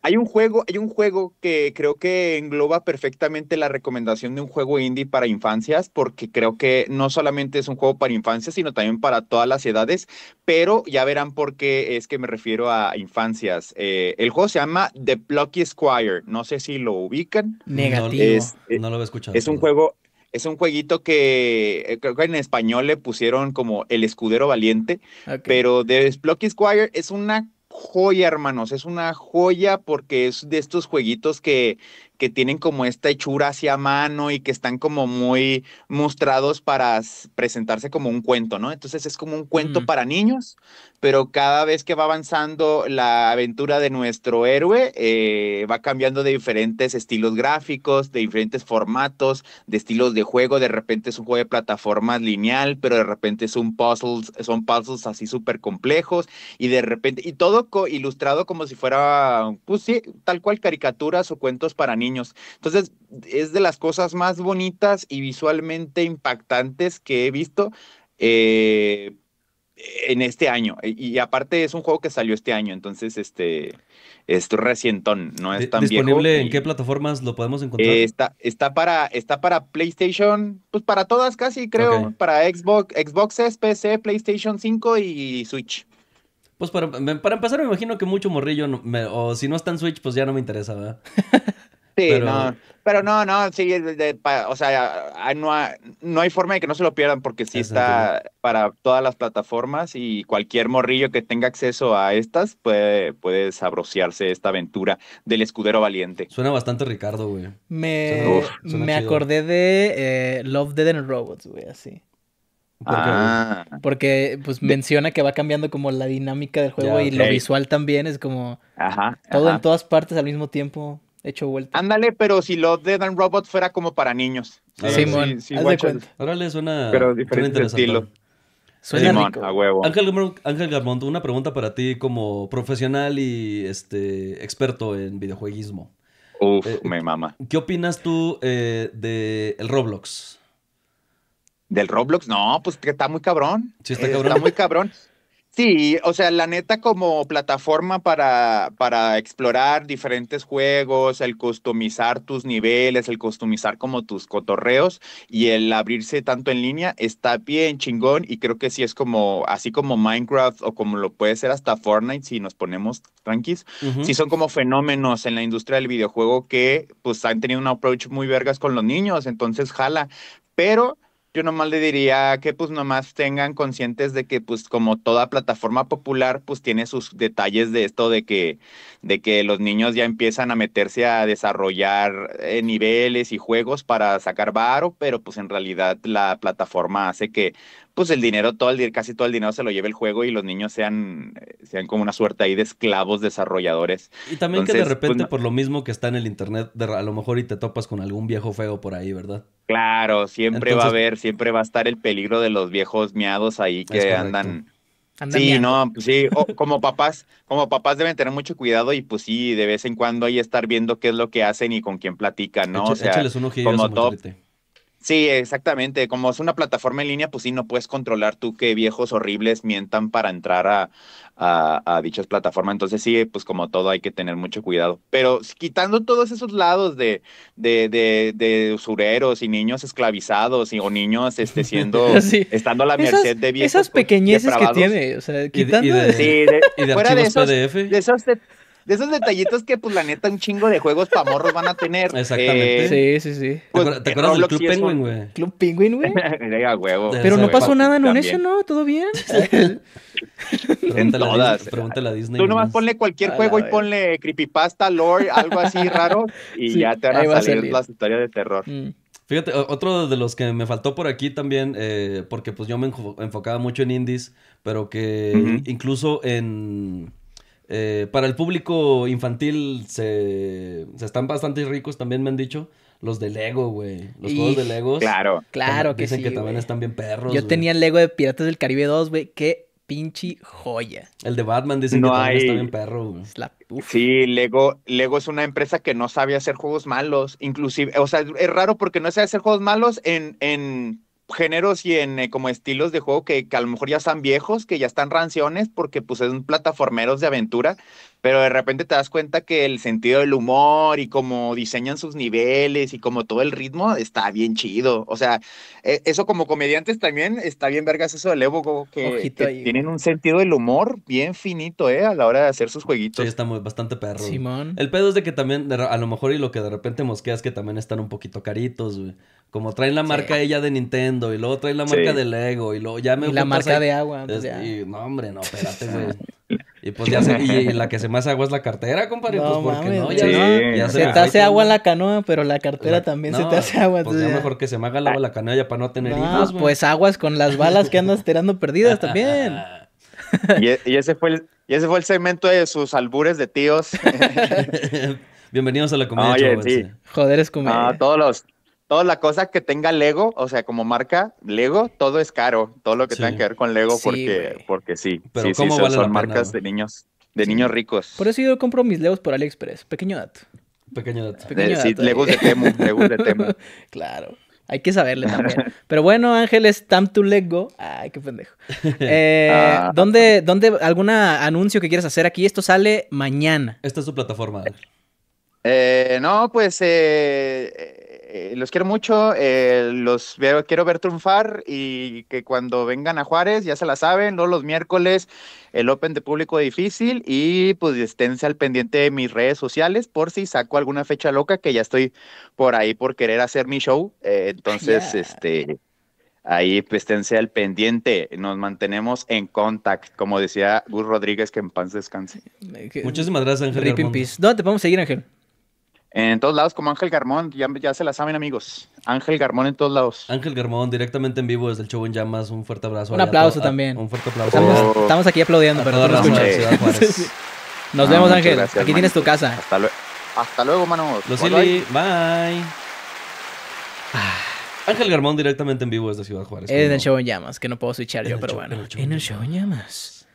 hay un juego, hay un juego que creo que engloba perfectamente la recomendación de un juego indie para infancias, porque creo que no solamente es un juego para infancias, sino también para todas las edades, pero ya verán por qué es que me refiero a infancias. Eh, el juego se llama The Plucky Squire, no sé si lo ubican. Negativo, eh, no lo he escuchado. Es un juego, es un jueguito que eh, creo que en español le pusieron como El Escudero Valiente, pero The Plucky Squire es una joya, hermanos. Es una joya porque es de estos jueguitos que, que tienen como esta hechura hacia mano y que están como muy mostrados para presentarse como un cuento, ¿no? Entonces es como un cuento mm. para niños, pero cada vez que va avanzando la aventura de nuestro héroe, eh, va cambiando de diferentes estilos gráficos, de diferentes formatos, de estilos de juego, de repente es un juego de plataformas lineal, pero de repente es un puzzles, son puzzles así súper complejos y de repente, y todo ilustrado como si fuera, pues sí, tal cual caricaturas o cuentos para niños entonces, es de las cosas más bonitas y visualmente impactantes que he visto. Eh, en este año. Y, aparte es un juego que salió este año, entonces este es recientón, no es eh, tan ¿Disponible en qué plataformas lo podemos encontrar? está, está, para, está para PlayStation, pues para todas casi, creo, para Xbox, Xbox PC, PlayStation 5 y Switch. Pues para, empezar me imagino que mucho morrillo, o si no está en Switch, pues ya no me interesa, ¿verdad? Sí, pero... no. Pero no, no, sí, o sea, ah, no, hay forma de que no se lo pierdan porque sí está para todas las plataformas y cualquier morrillo que tenga acceso a estas puede, puede sabrociarse esta aventura del escudero valiente. Suena bastante Ricardo, güey. Me, acordé de eh, Love, Dead and Robots, güey, así. Porque, ah. porque pues menciona que va cambiando como la dinámica del juego y lo visual también es como todo en todas partes al mismo tiempo hecho vuelta. Ándale, pero si lo de Dan Robot fuera como para niños. Sí, Simón, sí, sí, haz de cuenta. le suena, pero diferente suena estilo. Suena a huevo. Ángel, Ángel Garmont, una pregunta para ti como profesional y este experto en videojueguismo. Uf, eh, me mama. ¿Qué opinas tú eh, del Roblox? ¿Del Roblox? No, pues que está muy cabrón. Sí, está eh, cabrón. Está muy cabrón. Sí, o sea, la neta como plataforma para, para explorar diferentes juegos, el customizar tus niveles, el customizar como tus cotorreos y el abrirse tanto en línea está bien chingón y creo que sí es como, así como Minecraft o como lo puede ser hasta Fortnite si nos ponemos tranquis, si sí son como fenómenos en la industria del videojuego que pues han tenido un approach muy vergas con los niños, entonces jala, pero yo nomás le diría que pues nomás tengan conscientes de que pues como toda plataforma popular pues tiene sus detalles de esto de que de que los niños ya empiezan a meterse a desarrollar eh, niveles y juegos para sacar varo, pero pues en realidad la plataforma hace que pues el dinero, todo el, casi todo el dinero se lo lleve el juego y los niños sean, eh, sean como una suerte ahí de esclavos desarrolladores. Y también que de pues, repente por lo mismo que está en el internet, a lo mejor y te topas con algún viejo feo por ahí, ¿verdad? Claro, siempre va a haber, siempre va a estar el peligro de los viejos miados ahí que andan... sí, no, pues, sí, como papás, como papás deben tener mucho cuidado y pues sí, de vez en cuando ahí estar viendo qué es lo que hacen y con quién platican, ¿no? o sea, échales un Sí, exactamente. Como es una plataforma en línea, pues sí, no puedes controlar tú que viejos horribles mientan para entrar a, dichas plataformas. Entonces sí, pues como todo hay que tener mucho cuidado. Pero quitando todos esos lados de, de, usureros y niños esclavizados y, o niños este, siendo, estando a la merced de viejos. Esas pues, pequeñeces que tiene, o sea, quitando... de, y fuera esos, PDF. de esos de esos detallitos que, pues, la neta, un chingo de juegos para morros van a tener. Eh, Exactamente. sí, sí, sí. ¿Te acuerdas pues, del Club Penguin, güey? Club Penguin, güey. huevo. Pero no pasó nada en eso, ¿no? ¿Todo bien? pregúntale, todas, a Disney, pregúntale a Disney. Tú nomás ponle cualquier juego y ponle creepypasta, lore, algo así raro, y ya te van a salir, las historias de terror. Mm. Fíjate, otro de los que me faltó por aquí también, eh, porque pues yo me enfocaba mucho en indies, pero que incluso en eh, para el público infantil se, están bastante ricos, también me han dicho. Los de Lego, güey. Los juegos de Lego. Claro. Claro que Dicen que también están bien perros. Yo tenía el Lego de Piratas del Caribe 2, güey. Qué pinche joya. El de Batman dicen que también está bien perro. Güey. Sí, Lego, Lego es una empresa que no sabe hacer juegos malos. Inclusive, o sea, es raro porque no sabe hacer juegos malos en, en géneros y en eh, como estilos de juego que, que, a lo mejor ya están viejos, que ya están ranciones, porque pues son plataformeros de aventura, pero de repente te das cuenta que el sentido del humor y cómo diseñan sus niveles y como todo el ritmo está bien chido. O sea, e, eso como comediantes también está bien vergas eso de Lego. que, tienen un sentido del humor bien finito, ¿eh? A la hora de hacer sus jueguitos. Sí, está muy, bastante perro. Simón. El pedo es de que también, a lo mejor y lo que de repente mosqueas que también están un poquito caritos, güey. Como traen la marca ella de Nintendo y luego traen la marca del de Lego y luego ya me... Y la marca de agua. Y, no, hombre, no, espérate, güey. Y pues ya se, y la que se me hace agua es la cartera, compadre. pues porque no, ya, se, te hace agua en la canoa, pero la cartera también se te hace agua. Pues ya mejor que se me haga el agua la canoa ya para no tener hijos, Pues aguas con las balas que andas tirando perdidas también. E, y, ese fue el, y ese fue el segmento de sus albures de tíos. Bienvenidos a la comedia. chavos. sí. Joder, es comedia. todos los, toda la cosa que tenga Lego, o sea, como marca Lego, todo es caro, todo lo que tenga que ver con Lego, porque, porque sí, sí, sí, son, marcas de niños, de niños ricos. Por eso yo compro mis Legos por AliExpress, pequeño dato. Pequeño dato. Pequeño dato. Legos de Temu, Legos de Temu. claro. Hay que saberle también. Pero bueno, Ángeles, Tamp to Lego. Ay, qué pendejo. Eh, ah. ¿dónde, ¿Dónde algún anuncio que quieras hacer aquí? Esto sale mañana. Esta es tu plataforma. Eh, no, pues eh, eh, los quiero mucho, eh, los veo, quiero ver triunfar y que cuando vengan a Juárez, ya se la saben, ¿no? los miércoles el Open de Público Difícil y pues esténse al pendiente de mis redes sociales por si saco alguna fecha loca que ya estoy por ahí por querer hacer mi show. Eh, entonces, este ahí pues, esténse al pendiente, nos mantenemos en contact, como decía Gus Rodríguez, que en paz descanse. Muchísimas gracias, Ángel. ¿Dónde te podemos seguir, Ángel? En todos lados, como Ángel Garmón, ya, se la saben, amigos. Ángel Garmón en todos lados. Ángel Garmón, directamente en vivo desde el show en llamas. Un fuerte abrazo. Un aplauso también. un fuerte aplauso. Estamos, oh. aquí aplaudiendo, pero no escuchas. Nos ah, vemos, Ángel. aquí tienes tu casa. Hasta, luego, hasta luego, manos. bye. Ah. Ángel Garmón directamente en vivo desde Ciudad Juárez. En el show en llamas, que no puedo switchar yo, pero bueno. En el, show en, llamas.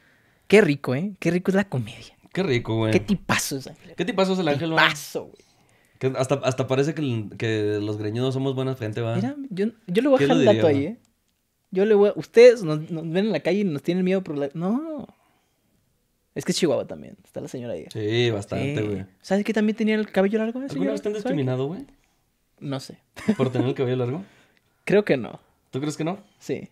Qué rico, ¿eh? Qué rico es la comedia. Qué rico, güey. Qué tipazos, Ángel. Qué es el Ángel. Tipazo, güey hasta, hasta parece que, que, los greñudos somos buena gente, va. Mira, yo, yo le voy a dejar el dato ahí, ¿eh? Yo le voy a... Ustedes nos, ven en la calle y nos tienen miedo por la... No. Es que es Chihuahua también. Está la señora ahí. Sí, bastante, güey. ¿Sabes que también tenía el cabello largo? ¿Alguna vez te han discriminado, güey? No sé. ¿Por tener el cabello largo? Creo que no. ¿Tú crees que no? Sí.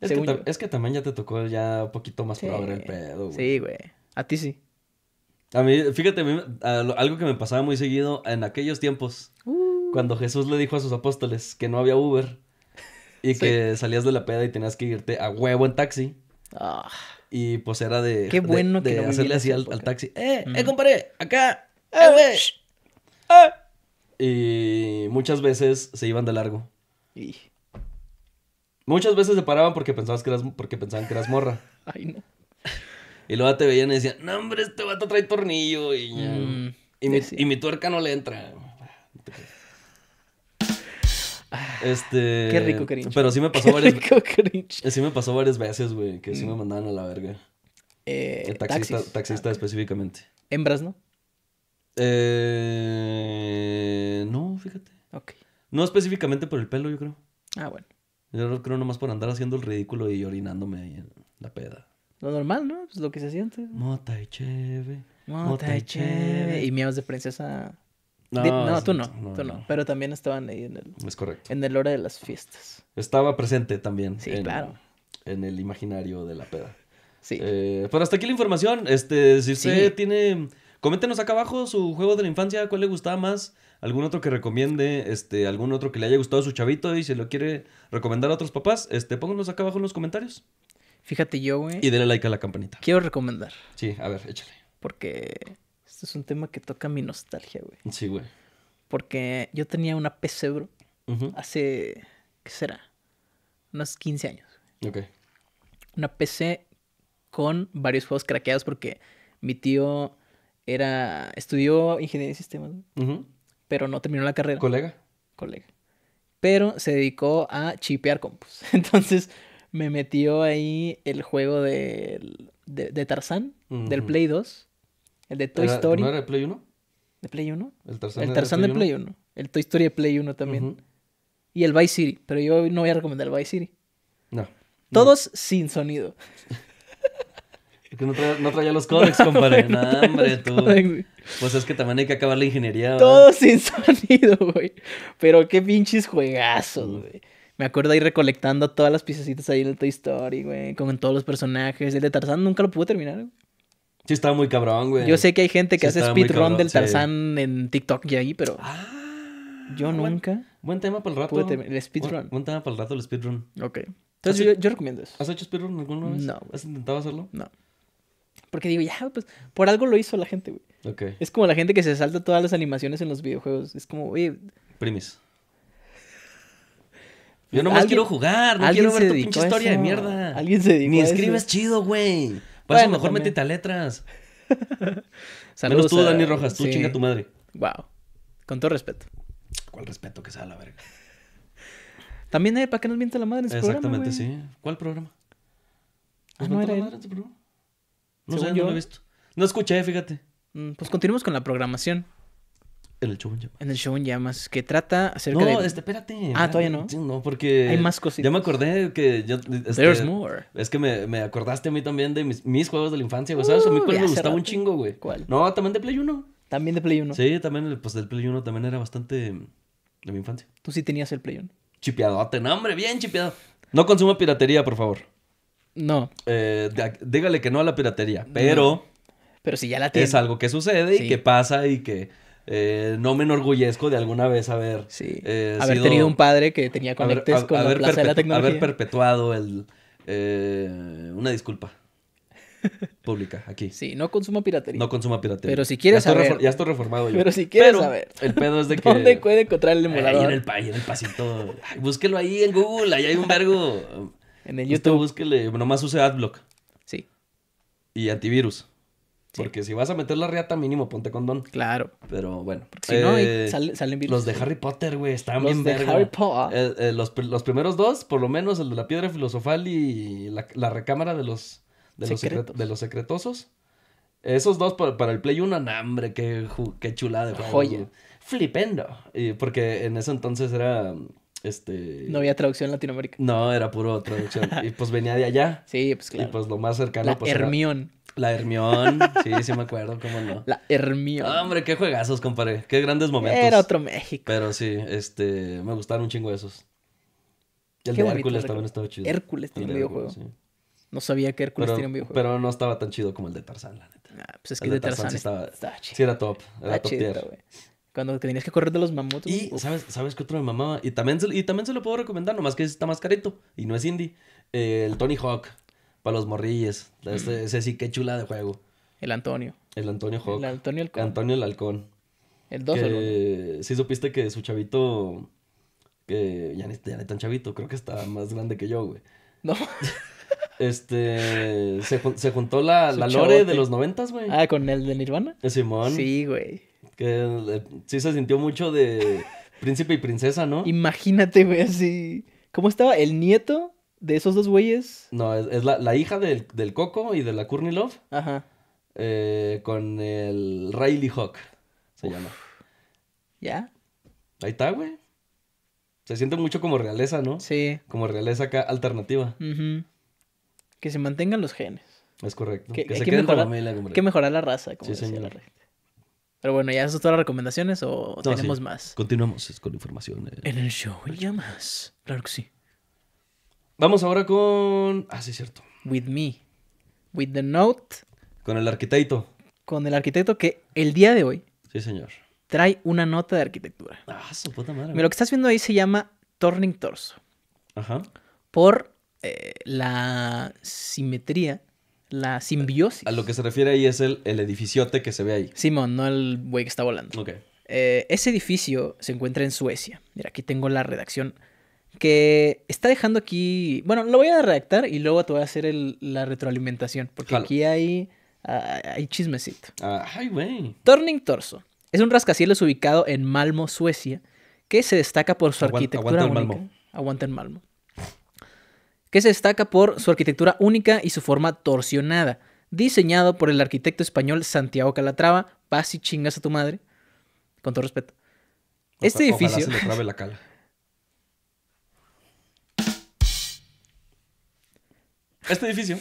Es, que, es que, también ya te tocó ya un poquito más sí. el pedo, güey. Sí, güey. A ti sí. A mí, fíjate, algo que me pasaba muy seguido en aquellos tiempos, uh. cuando Jesús le dijo a sus apóstoles que no había Uber y que salías de la peda y tenías que irte a huevo en taxi. Ah. Y pues era de, Qué bueno hacerle así al, taxi. ¡Eh, eh, mm. compadre! ¡Acá! ¡Eh, eh, ¡Eh! Y muchas veces se iban de largo. Muchas veces se paraban porque, pensabas que eras, porque pensaban que eras morra. Ay, no. Y luego te veían y decían, no, hombre, este vato trae tornillo. Y, mm, y, mi, tuerca no le entra. Este. Qué rico Pero sí me pasó varias veces. Sí me pasó varias veces, güey, que sí me mm. mandaban a la verga. Eh, taxista, ah. específicamente. ¿Hembras, no? Eh, no, fíjate. Ok. No específicamente por el pelo, yo creo. Ah, bueno. Yo creo nomás por andar haciendo el ridículo y orinándome ahí en la peda. Lo normal, ¿no? Es pues, lo que se siente. Mota y cheve. Mota y cheve. Y miedos de princesa. No, tú no, tú no, Pero también estaban ahí en el. Es correcto. En el hora de las fiestas. Estaba presente también. Sí, claro. En el imaginario de la peda. Sí. Eh, pero hasta aquí la información. Este, si usted tiene. Coméntenos acá abajo su juego de la infancia, cuál le gustaba más, algún otro que recomiende, este, algún otro que le haya gustado a su chavito y se lo quiere recomendar a otros papás. Este, pónganos acá abajo en los comentarios. Fíjate yo, güey. Y dale like a la campanita. Quiero recomendar. Sí, a ver, échale. Porque este es un tema que toca mi nostalgia, güey. Sí, güey. Porque yo tenía una PC, bro. Hace, ¿qué será? Unos 15 años. Ok. Una PC con varios juegos craqueados porque mi tío era estudió ingeniería de sistemas, pero no terminó la carrera. Colega. Colega. Pero se dedicó a chipear compus. Entonces, me metió ahí el juego de, de, de Tarzán, del Play 2, el de Toy Story. ¿No era de Play 1? ¿De Play 1? El Tarzán, del de Play, 1? El Toy Story de Play 1 también. Y el Vice City, pero yo no voy a recomendar el Vice City. No. Todos sin sonido. Es que no, traía, los códex, compadre. No, tú. Pues es que también hay que acabar la ingeniería. ¿verdad? Todos sin sonido, güey. Pero qué pinches juegazos, güey. Me acuerdo ahí recolectando todas las piececitas ahí en el Toy Story, güey. Con todos los personajes. El de Tarzán nunca lo pude terminar, güey. Sí, estaba muy cabrón, güey. Yo sé que hay gente que hace speedrun del Tarzán en TikTok y ahí, pero. Ah, yo nunca. Buen tema para el rato. el speedrun. Buen, tema para el rato, el speedrun. Ok. Entonces yo, recomiendo eso. ¿Has hecho speedrun alguna vez? No. ¿Has intentado hacerlo? No. Porque digo, ya, pues, por algo lo hizo la gente, güey. Ok. Es como la gente que se salta todas las animaciones en los videojuegos. Es como, güey... Primis. Yo nomás quiero jugar, no quiero ver tu pinche historia de mierda. Alguien se dedicó Ni escribes chido, güey. Por eso mejor métete a letras. Saludos tú, Dani Rojas, tú chinga tu madre. Wow. Con todo respeto. ¿Cuál respeto que sea la verga? También, eh, ¿para que nos miente la madre en Exactamente, sí. ¿Cuál programa? Ah, ¿Nos no la madre este programa? No sé, no lo he visto. No escuché, fíjate. Mm, pues continuemos con la programación. En el show un llamas. En el llamas, que trata acerca de... No, este, espérate. Ah, todavía no. no, porque... Hay más cositas. Ya me acordé que yo... Este, There's more. Es que me, me, acordaste a mí también de mis, juegos de la infancia, güey. ¿Sabes? A mí pues, me gustaba un chingo, güey. ¿Cuál? No, también de Play 1. También de Play 1. Sí, también, pues del Play 1 también era bastante de mi infancia. ¿Tú sí tenías el Play 1? Chipeadote, no, hombre, bien chipeado. No consuma piratería, por favor. No. Eh, dígale que no a la piratería, pero... Pero si ya la tiene. Es algo que sucede y que pasa y que eh, no me enorgullezco de alguna vez haber... Eh, haber tenido un padre que tenía conectes con haber la plaza de tecnología. Haber perpetuado el... Eh, una disculpa pública aquí. Sí, no consumo piratería. No consumo piratería. Pero si quieres ya saber. Ya estoy reformado yo. Pero si quieres Pero saber. El pedo es de que. ¿Dónde puede encontrar el emulador? Ahí en el, país, en el pasito. Ay, búsquelo ahí en Google. Ahí hay un vergo. en el YouTube. Usted búsquele. Nomás use Adblock. Sí. Y antivirus. Porque si vas a meter la riata, mínimo ponte condón. Claro. Pero bueno. si no, eh, salen, virus. Los de Harry Potter, güey, están los bien Harry Potter. Ah. Eh, eh, los, primeros dos, por lo menos el de la piedra filosofal y la, recámara de los, de, los, secretosos. Esos dos para, el Play 1, no, qué, qué chulada de Flipendo. Y porque en ese entonces era... Este... No había traducción en Latinoamérica. No, era puro traducción. y pues venía de allá. Sí, pues claro. Y pues lo más cercano... La pues, Hermión. La Hermión, sí, sí me acuerdo, cómo no. La Hermión. Ah, hombre, qué juegazos, compadre. Qué grandes momentos. Era otro México. Pero sí, este, me gustaron un chingo esos. El de Hércules también estaba chido. Hércules tiene un videojuego. No sabía que Hércules tenía un videojuego. Pero no estaba tan chido como el de Tarzán, la neta. Ah, pues es que el de Tarzán, sí estaba, chido. Sí, era top. Era top tier. Cuando tenías que correr de los mamutos. Y, ¿sabes, ¿sabes qué otro me mamaba? Y también, se, y también se lo puedo recomendar, nomás que está más carito y no es indie. el Tony Hawk. Para los morrilles. Este, ese, sí, qué chula de juego. El Antonio. El Antonio Hawk. El Antonio Halcón. Antonio el Halcón. El 2 Sí supiste que su chavito... Que ya ni, tan chavito, creo que está más grande que yo, güey. No. Este. Se, juntó la, lore de los noventas, güey. Ah, con el de Nirvana. De Simón. Sí, güey. Que eh, sí se sintió mucho de príncipe y princesa, ¿no? Imagínate, güey, así. ¿Cómo estaba? El nieto de esos dos güeyes. No, es, la, hija del, Coco y de la Kurnilov. Love. Ajá. Eh, con el Riley Hawk, se llama. ¿Ya? Ahí está, güey. Se siente mucho como realeza, ¿no? Sí. Como realeza acá alternativa. Que se mantengan los genes. Es correcto. Que, se queden mejorar, la como Que mejorar la raza, como se decía la gente. Pero bueno, ¿ya son todas las recomendaciones o tenemos más? Continuamos con información. En el show, ya más. Claro que sí. Vamos ahora con. Ah, sí, cierto. With Me. With the Note. Con el arquitecto. Con el arquitecto que el día de hoy. Sí, señor. Trae una nota de arquitectura. Ah, su puta madre. Mira, lo que estás viendo ahí se llama Turning Torso. Ajá. Por eh, la simetría, la simbiosis. A lo que se refiere ahí es el, el edificiote que se ve ahí. Simón, no el güey que está volando. Ok. Eh, ese edificio se encuentra en Suecia. Mira, aquí tengo la redacción que está dejando aquí, bueno, lo voy a redactar y luego te voy a hacer la retroalimentación, porque aquí hay, ah, hay chismecito. Turning Torso es un rascacielos ubicado en Malmo, Suecia, que se destaca por su arquitectura única. Malmo. Aguanta en Malmo. Que se destaca por su arquitectura única y su forma torsionada. Diseñado por el arquitecto español Santiago Calatrava, vas y chingas a tu madre. Con todo respeto. este edificio. Este edificio.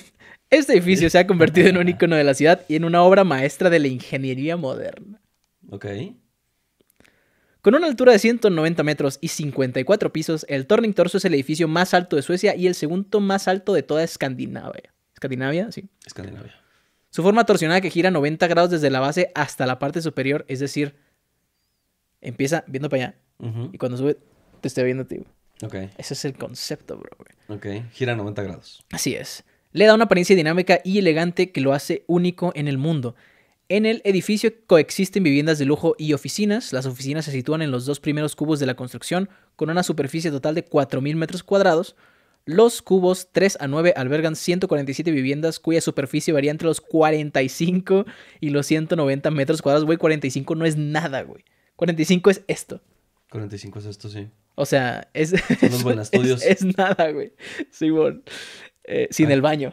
Este edificio se ha convertido en un icono de la ciudad y en una obra maestra de la ingeniería moderna. Ok. Con una altura de 190 metros y 54 pisos, el Turning Torso es el edificio más alto de Suecia y el segundo más alto de toda Escandinavia. ¿Escandinavia? Sí. Escandinavia. Su forma torsionada que gira 90 grados desde la base hasta la parte superior, es decir, empieza viendo para allá y cuando sube te estoy viendo a ti. Ese es el concepto, bro. Ok, gira 90 grados. Así es. Le da una apariencia dinámica y elegante que lo hace único en el mundo. En el edificio coexisten viviendas de lujo y oficinas. Las oficinas se sitúan en los dos primeros cubos de la construcción, con una superficie total de 4.000 metros cuadrados. Los cubos 3 a 9 albergan 147 viviendas cuya superficie varía entre los 45 y los 190 metros cuadrados. Güey, 45 no es nada, güey. 45 es esto. 45 es esto, sí. O sea, es. Son Es, nada, güey. Simón. Eh, sin ah, el baño.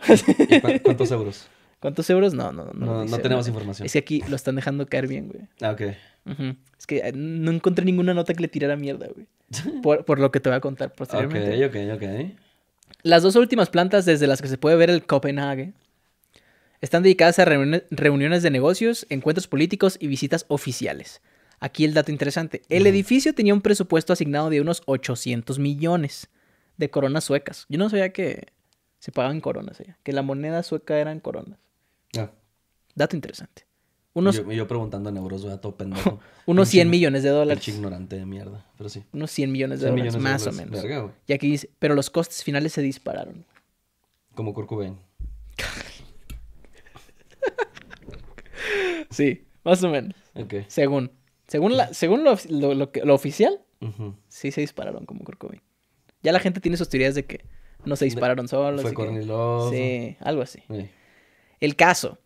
cuántos euros? ¿Cuántos euros? No, no, no. No, tenemos información. Es que aquí lo están dejando caer bien, güey. Ah, ok. Es que eh, no encontré ninguna nota que le tirara mierda, güey. Por, por lo que te voy a contar posteriormente. Ok, ok, ok. Las dos últimas plantas desde las que se puede ver el Copenhague están dedicadas a reuniones de negocios, encuentros políticos y visitas oficiales. Aquí el dato interesante. El edificio tenía un presupuesto asignado de unos 800 millones de coronas suecas. Yo no sabía que se pagaban coronas allá, eh, que la moneda sueca eran coronas. Dato interesante. Unos... Yo, preguntando en euros, a tope, no. unos 100 millones de dólares. ignorante de mierda, pero sí. Unos 100 millones de dólares, más o menos. y aquí dice, pero los costes finales se dispararon. Como curcubén. sí, más o menos. Según. Según, la, según lo, lo, lo, oficial, sí se dispararon como Corcovín. Ya la gente tiene sus teorías de que no se dispararon solos. Fue Kornilov Sí, algo así. El caso.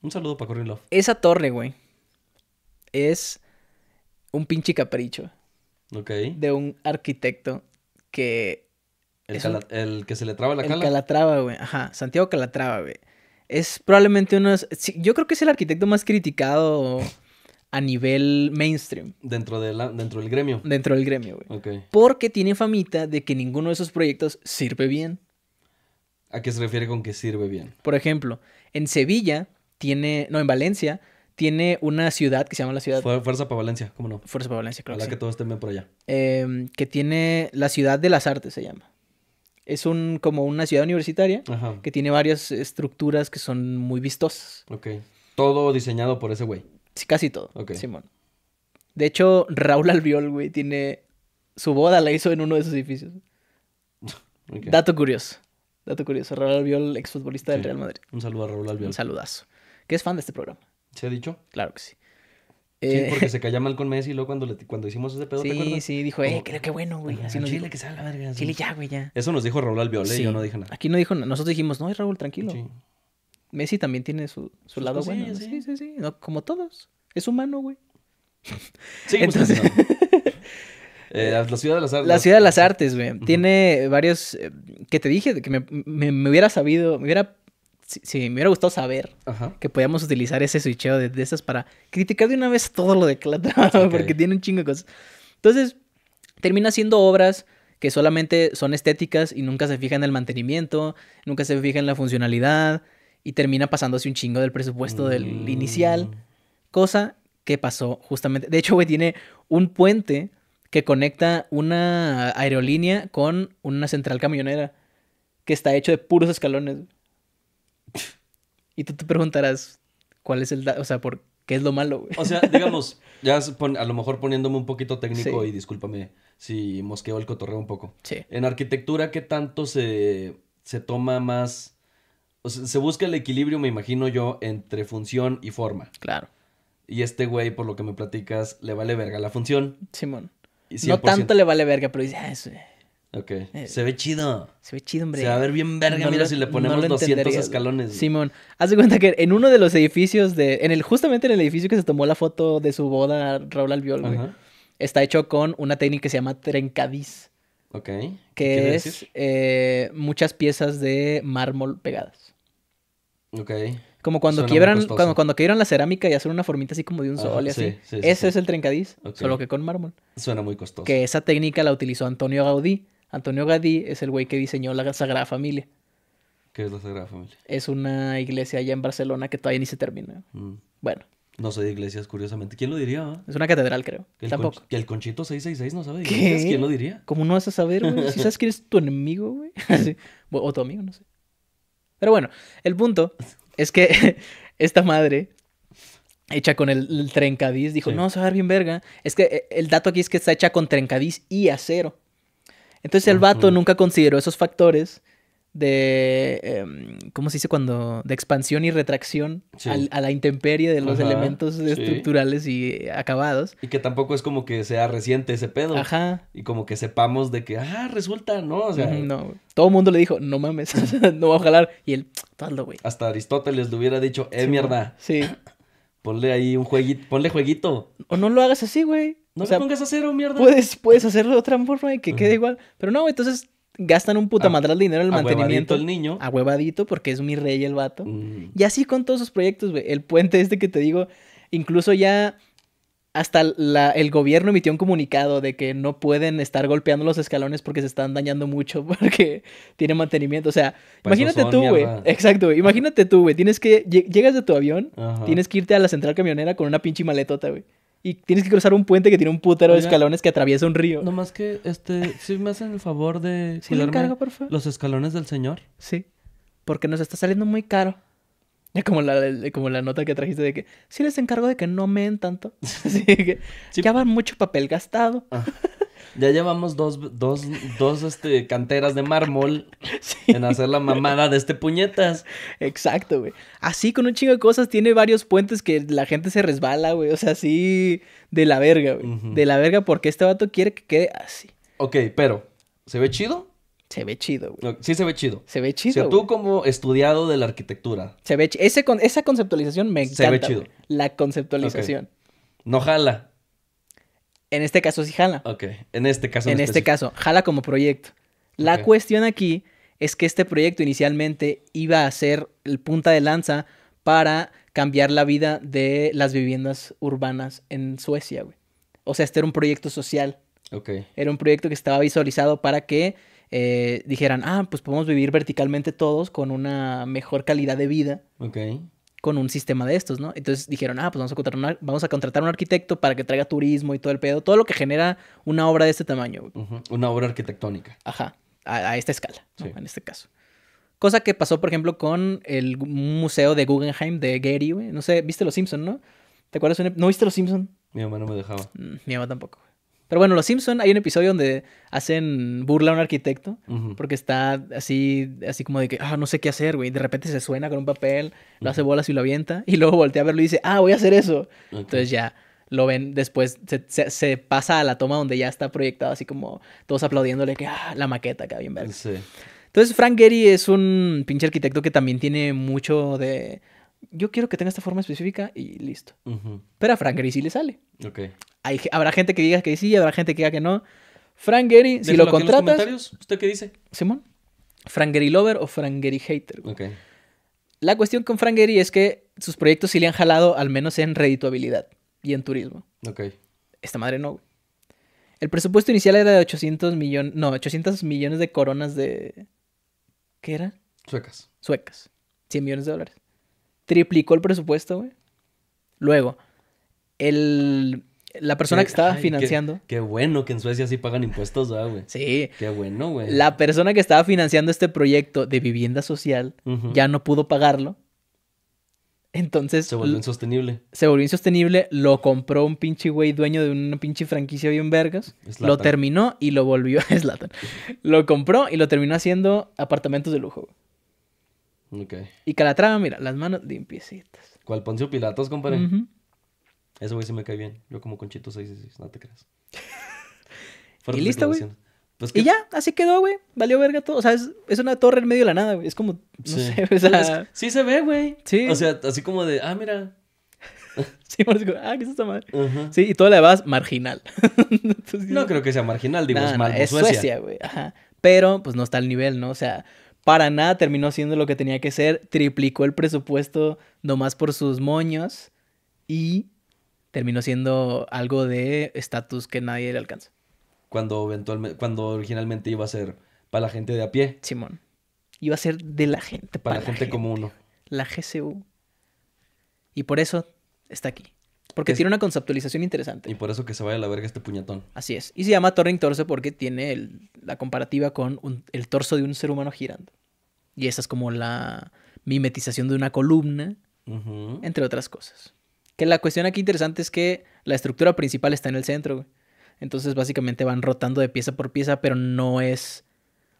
Un saludo para Kornilov Esa torre, güey, es un pinche capricho. Ok. De un arquitecto que... El, que se le traba la el Calatrava, güey. Ajá, Santiago Calatrava, güey. Es probablemente uno... de Yo creo que es el arquitecto más criticado a nivel mainstream. Dentro, de la, dentro del gremio. Dentro del gremio, güey. Porque tiene famita de que ninguno de esos proyectos sirve bien. ¿A qué se refiere con que sirve bien? Por ejemplo, en Sevilla tiene, no, en Valencia tiene una ciudad que se llama la ciudad... Fuerza para Valencia, ¿cómo no? Fuerza para Valencia, claro. A que, que todos estén bien por allá. Em, que tiene la ciudad de las artes, se llama. Es un, como una ciudad universitaria que tiene varias estructuras que son muy vistosas. Ok. Todo diseñado por ese güey. Sí, casi todo. Simón. De hecho, Raúl Albiol, güey, tiene. Su boda la hizo en uno de sus edificios. Dato curioso. Dato curioso. Raúl Albiol, exfutbolista del Real Madrid. Un saludo a Raúl Albiol. Un saludazo. Que es fan de este programa. ¿Se ha dicho? Claro que sí. Sí, eh, porque se calla mal con Messi y luego cuando, cuando hicimos ese pedo, sí, ¿te acuerdas? Sí, sí. dijo, eh, creo que bueno, güey. Ah, así nos Chile, que sale la verga. Chile ya, güey, ya. Eso nos dijo Raúl Albiol, ¿eh? sí. y yo no dije nada. Aquí no dijo nada. Nosotros dijimos, no, Raúl, tranquilo. Sí. Messi también tiene su, su lado bueno. Sí, sí, sí. como todos. Es humano, güey. Sí, Entonces... Eh, la ciudad de las artes. La ciudad de las artes, güey. Tiene varios eh, que te dije que me, hubiera sabido, me hubiera, si, me hubiera gustado saber que podíamos utilizar ese switcheo de, esas para criticar de una vez todo lo de Clatra, porque tiene un chingo de cosas. Entonces, termina siendo obras que solamente son estéticas y nunca se fijan en el mantenimiento, nunca se fijan en la funcionalidad, y termina pasándose un chingo del presupuesto del mm. inicial, cosa que pasó justamente. De hecho, güey, tiene un puente que conecta una aerolínea con una central camionera que está hecho de puros escalones. Y tú te preguntarás, ¿cuál es el... O sea, ¿por qué es lo malo? Güey? O sea, digamos, ya a lo mejor poniéndome un poquito técnico y discúlpame si mosqueo el cotorreo un poco. Sí. En arquitectura, ¿qué tanto se, se toma más o sea, se busca el equilibrio, me imagino yo, entre función y forma. Claro. Y este güey, por lo que me platicas, le vale verga la función. Simón. no tanto le vale verga, pero dice, ah, Ok. Eh, se ve chido. Se ve chido, hombre. Se va a ver bien verga. Mira, si le ponemos no 200 escalones. Simón, haz de cuenta que en uno de los edificios de. En el, justamente en el edificio que se tomó la foto de su boda, Raúl Albiol, Está hecho con una técnica que se llama trencadiz. Ok. Que es eh, muchas piezas de mármol pegadas. Como cuando quiebran, cuando, cuando quiebran la cerámica y hacen una formita así como de un sol y así. Ese es el trencadís, solo que con mármol. Suena muy costoso. Que esa técnica la utilizó Antonio Gaudí. Antonio Gaudí es el güey que diseñó la Sagrada Familia. ¿Qué es la Sagrada Familia? Es una iglesia allá en Barcelona que todavía ni se termina. Mm. Bueno. No sé de iglesias, curiosamente. ¿Quién lo diría? Ah? Es una catedral, creo. Tampoco. el Conchito 666 no sabe de iglesias. ¿Quién lo diría? ¿Cómo no vas a saber, güey? Si sabes quién es tu enemigo, güey. O tu amigo, no sé. Pero bueno, el punto es que esta madre hecha con el, trencadiz, dijo, no, se va bien verga. Es que eh, el dato aquí es que está hecha con trencadiz y acero. Entonces el vato nunca consideró esos factores de, em, ¿cómo se dice cuando? De expansión y retracción a la intemperie de los elementos estructurales y acabados. Y que tampoco es como que sea reciente ese pedo. Ajá. Y como que sepamos de que, ah, resulta, ¿no? O sea, no. Todo el mundo le dijo, no mames, no va a jalar. Y él, hazlo, güey. Hasta Aristóteles le hubiera dicho, eh, mierda. Sí. Ponle ahí un jueguito, ponle jueguito. O no lo hagas así, güey. No lo pongas a cero, mierda. Puedes, puedes hacerlo de otra forma y que quede igual. Pero no, entonces gastan un puta ah, madral de dinero en el mantenimiento. el niño. A huevadito, porque es mi rey el vato. Mm. Y así con todos sus proyectos, güey. El puente este que te digo, incluso ya hasta la, el gobierno emitió un comunicado de que no pueden estar golpeando los escalones porque se están dañando mucho porque tiene mantenimiento. O sea, pues imagínate tú, güey. Exacto, Imagínate tú, güey. Tienes que. Llegas de tu avión, tienes que irte a la central camionera con una pinche maletota, güey y tienes que cruzar un puente que tiene un putero de escalones que atraviesa un río. Nomás que, este, si me hacen el favor de ¿Sí le encargo, por favor? los escalones del señor. Sí, porque nos está saliendo muy caro. Como la, como la nota que trajiste de que sí les encargo de que no meen tanto. Así que sí. ya mucho papel gastado. Ah. Ya llevamos dos, este, canteras de mármol en hacer la mamada de este puñetas. Exacto, güey. Así con un chingo de cosas, tiene varios puentes que la gente se resbala, güey. O sea, así de la verga, güey. De la verga, porque este vato quiere que quede así. Ok, pero, ¿se ve chido? Se ve chido, güey. Sí, se ve chido. Se ve chido. O sea, tú como estudiado de la arquitectura. Se ve chido. esa conceptualización me encanta. Se ve chido. La conceptualización. No jala. En este caso sí jala. Ok, en este caso. En, en este caso, jala como proyecto. La cuestión aquí es que este proyecto inicialmente iba a ser el punta de lanza para cambiar la vida de las viviendas urbanas en Suecia, güey. O sea, este era un proyecto social. Ok. Era un proyecto que estaba visualizado para que eh, dijeran, ah, pues podemos vivir verticalmente todos con una mejor calidad de vida. Ok con un sistema de estos, ¿no? Entonces dijeron, ah, pues vamos a contratar, vamos a contratar un arquitecto para que traiga turismo y todo el pedo, todo lo que genera una obra de este tamaño. Una obra arquitectónica. Ajá, a, esta escala, en este caso. Cosa que pasó, por ejemplo, con el museo de Guggenheim de Gary, güey. No sé, viste Los Simpson, ¿no? ¿Te acuerdas? No viste Los Simpson. Mi mamá no me dejaba. Mm, mi mamá tampoco. Pero bueno, Los Simpson hay un episodio donde hacen burla a un arquitecto porque está así, así como de que, ah, no sé qué hacer, güey. De repente se suena con un papel, lo hace bolas y lo avienta. Y luego voltea a verlo y dice, ah, voy a hacer eso. Entonces ya lo ven después, se, pasa a la toma donde ya está proyectado así como todos aplaudiéndole que, ah, la maqueta acá bien verde. Entonces Frank Gehry es un pinche arquitecto que también tiene mucho de yo quiero que tenga esta forma específica y listo. Pero a Frank Gehry sí le sale. Okay. habrá gente que diga que sí, habrá gente que diga que no. Frank Gehry, si lo contratas... En los comentarios, ¿usted qué dice? Simón, Frank Gehry lover o Frank Gehry hater. La cuestión con Frank Gehry es que sus proyectos sí le han jalado al menos en redituabilidad y en turismo. Ok. Esta madre no, El presupuesto inicial era de 800 millones... No, 800 millones de coronas de... ¿Qué era? Suecas. Suecas. 100 millones de dólares triplicó el presupuesto, güey. Luego, el, la persona que estaba financiando. Qué, bueno que en Suecia sí pagan impuestos, güey. Sí. Qué bueno, güey. La persona que estaba financiando este proyecto de vivienda social ya no pudo pagarlo. Entonces. Se volvió insostenible. Se volvió insostenible, lo compró un pinche güey dueño de una pinche franquicia bien vergas. Lo terminó y lo volvió a Slatan. Lo compró y lo terminó haciendo apartamentos de lujo. güey. Ok. Y Calatrava, mira, las manos limpiecitas. ¿Cuál Poncio Pilatos, compadre? Eso, güey sí me cae bien. Yo como Conchito 666, no te creas. y listo, güey. Pues y ya, así quedó, güey. Valió verga todo. O sea, es, es, una torre en medio de la nada, güey. Es como, no sí. sé, o sea... sí se ve, güey. Sí. O sea, así como de, ah, mira. sí, como, ah, ¿qué es esta madre? Sí, y todo la vas marginal. no creo que sea marginal, digo, es, Suecia. es Suecia. güey. Ajá. Pero, pues, no está al nivel, ¿no? O sea, para nada terminó siendo lo que tenía que ser, triplicó el presupuesto nomás por sus moños y terminó siendo algo de estatus que nadie le alcanza. Cuando, eventualmente, cuando originalmente iba a ser para la gente de a pie. Simón. Iba a ser de la gente. Para, la gente, gente. común. La GCU. Y por eso está aquí. Porque tiene una conceptualización interesante. Y por eso que se vaya a la verga este puñetón. Así es. Y se llama Torring Torso porque tiene la comparativa con el torso de un ser humano girando. Y esa es como la mimetización de una columna, entre otras cosas. Que la cuestión aquí interesante es que la estructura principal está en el centro. Entonces básicamente van rotando de pieza por pieza, pero no es...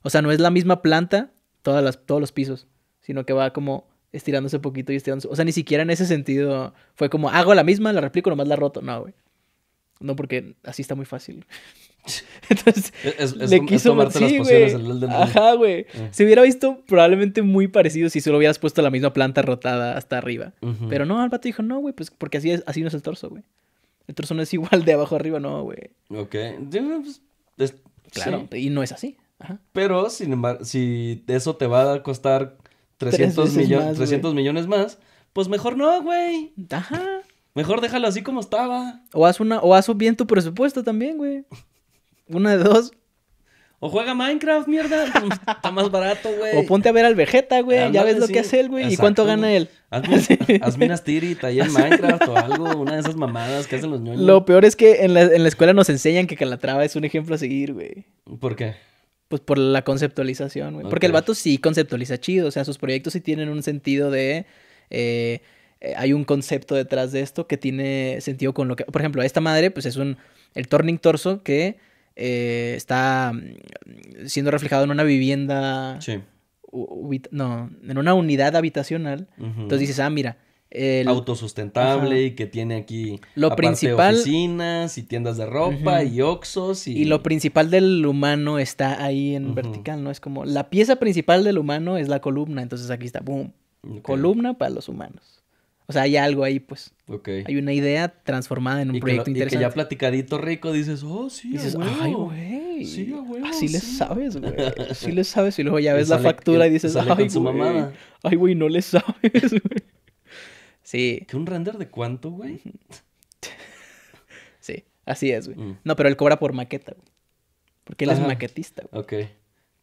O sea, no es la misma planta todas todos los pisos, sino que va como estirándose poquito y estirándose. O sea, ni siquiera en ese sentido fue como, hago la misma, la replico, nomás la roto. No, güey. No, porque así está muy fácil. Entonces, le quiso tomarte las güey. El Ajá, güey. Ah. Se hubiera visto probablemente muy parecido si solo hubieras puesto la misma planta rotada hasta arriba. Pero no, Alba te dijo, no, güey, pues porque así, es, así no es el torso, güey. El torso no es igual de abajo arriba, no, güey. Ok. Pues, claro, y no es así. Pero, sin embargo, si eso te va a costar 300, 300 millones más, pues mejor no, güey. Ajá. Mejor déjalo así como estaba. O haz una, o haz bien tu presupuesto también, güey. Una de dos. O juega Minecraft, mierda. Pues, está más barato, güey. O ponte a ver al Vegeta, güey. ya ves lo que hace él, güey. ¿Y cuánto gana él? Haz minas tiritas ahí en Minecraft o algo. Una de esas mamadas que hacen los ñoños. Lo peor es que en la, en la escuela nos enseñan que Calatrava es un ejemplo a seguir, güey. ¿Por qué? Pues por la conceptualización, güey. Porque el vato sí conceptualiza chido. O sea, sus proyectos sí tienen un sentido de. Eh, eh, hay un concepto detrás de esto que tiene sentido con lo que. Por ejemplo, esta madre, pues es un. El turning torso que eh, está mm, siendo reflejado en una vivienda. Sí. no, en una unidad habitacional. Entonces dices, ah, mira autosustentable y que tiene aquí lo principal oficinas y tiendas de ropa y oxos y... lo principal del humano está ahí en vertical no es como la pieza principal del humano es la columna entonces aquí está boom columna para los humanos o sea hay algo ahí pues okay. hay una idea transformada en un proyecto interesante y que ya platicadito rico dices oh sí dices ay güey sí güey. así sí. le sabes güey así le sabes y luego ya ves la factura y dices ay güey ay güey no le sabes güey Sí. ¿Que un render de cuánto, güey? sí, así es, güey. Mm. No, pero él cobra por maqueta, güey. Porque él es ah, maquetista, güey. Ok.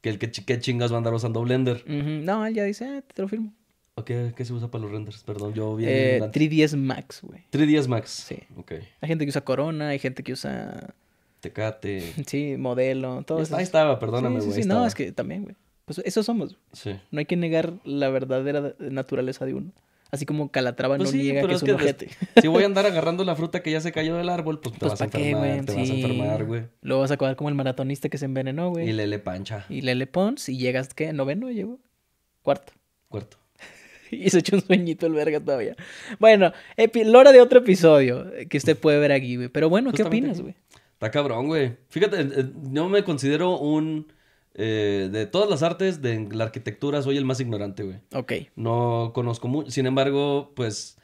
Que el que qué chingas va a andar usando Blender. No, él ya dice, ah, te lo firmo. Okay, ¿Qué se usa para los renders? Perdón, yo vi. Eh, 3ds Max, güey. 3ds Max. Sí. Ok. Hay gente que usa Corona, hay gente que usa. Tecate. Sí, modelo, todo eso. Ahí estaba, perdóname, güey. Sí, sí, no, es que también, güey. Pues eso somos. Sí. No hay que negar la verdadera naturaleza de uno. Así como Calatrava pues no llega, que es, un ojete. si voy a andar agarrando la fruta que ya se cayó del árbol, pues, te pues, vas a enfermar, te vas a enfermar, güey. Lo vas a acabar como el maratonista que se envenenó, güey. Y Lele Pancha. Y Lele Pons, y llegas, ¿qué? ¿Noveno llegó? Cuarto. Cuarto. y se echó un sueñito el verga todavía. Bueno, lora de otro episodio que usted puede ver aquí, güey. Pero bueno, ¿qué opinas, güey? Está cabrón, güey. Fíjate, eh, eh, yo me considero un eh, de todas las artes, de la arquitectura, soy el más ignorante, güey. Ok. No conozco mucho. Sin embargo, pues.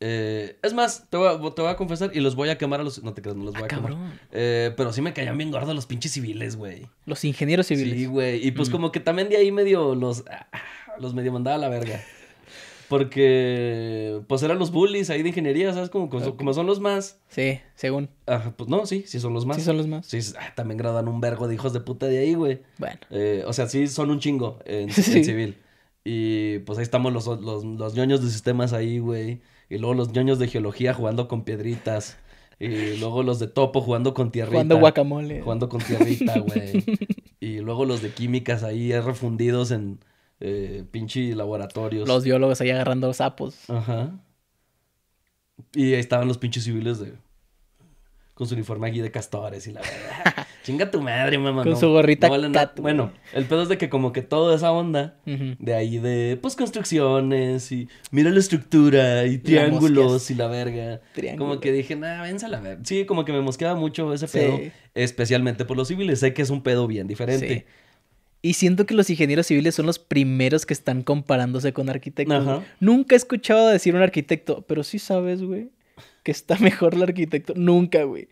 Eh, es más, te voy, a, confesar y los voy a quemar a los. No te creas, no los voy ah, a quemar. Eh, pero sí me caían bien gordos los pinches civiles, güey. Los ingenieros civiles. Sí, güey. Y pues, mm. como que también de ahí medio los. Ah, los medio mandaba a la verga. Porque, pues eran los bullies ahí de ingeniería, ¿sabes? Como, como, son los más. Sí, según. Ajá, pues no, sí, sí son los más. Sí son los más. Sí, ah, también gradan un vergo de hijos de puta de ahí, güey. Bueno. Eh, o sea, sí son un chingo en, civil. Y pues ahí estamos los, los, los ñoños de sistemas ahí, güey. Y luego los ñoños de geología jugando con piedritas. Y luego los de topo jugando con tierrita. Jugando guacamole. Jugando con tierrita, güey. y luego los de químicas ahí refundidos en eh, pinche laboratorios. Los biólogos ahí agarrando los sapos. Ajá. Y ahí estaban los pinches civiles de... Con su uniforme aquí de castores y la verdad. Chinga tu madre, mamá. Con su gorrita. bueno, el pedo es de que como que toda esa onda de ahí de pues construcciones y mira la estructura y triángulos y la verga. Como que dije, nada, vence la verga. Sí, como que me mosqueaba mucho ese pedo, especialmente por los civiles. Sé que es un pedo bien diferente. Sí. Y siento que los ingenieros civiles son los primeros que están comparándose con arquitectos. Nunca he escuchado decir un arquitecto, pero sí sabes, güey, que está mejor el arquitecto. Nunca, güey.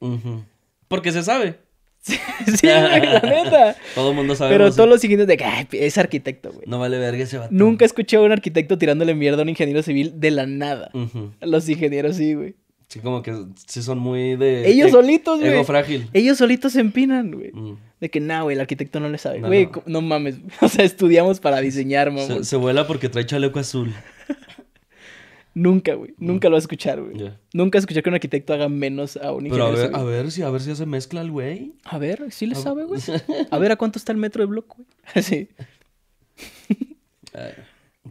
Porque se sabe. sí, la neta. Todo el mundo sabe. Pero todos los ingenieros de que es arquitecto, güey. No vale verga ese vato. Nunca escuché a un arquitecto tirándole mierda a un ingeniero civil de la nada. Los ingenieros sí, güey. Sí, como que sí son muy de. Ellos solitos, güey. Ego frágil. Ellos solitos se empinan, güey. Mm. De que, nah, güey, el arquitecto no le sabe. Güey, no, mames. O sea, estudiamos para diseñar, mamá. Se, vuela porque trae chaleco azul. nunca, güey. Mm. Nunca lo va a escuchar, güey. Nunca escuchar que un arquitecto haga menos a un ingeniero. Pero a ver, a ver, si, a ver si hace mezcla el güey. A ver, sí le sabe, güey. a ver, ¿a cuánto está el metro de bloque, güey? sí. Eh,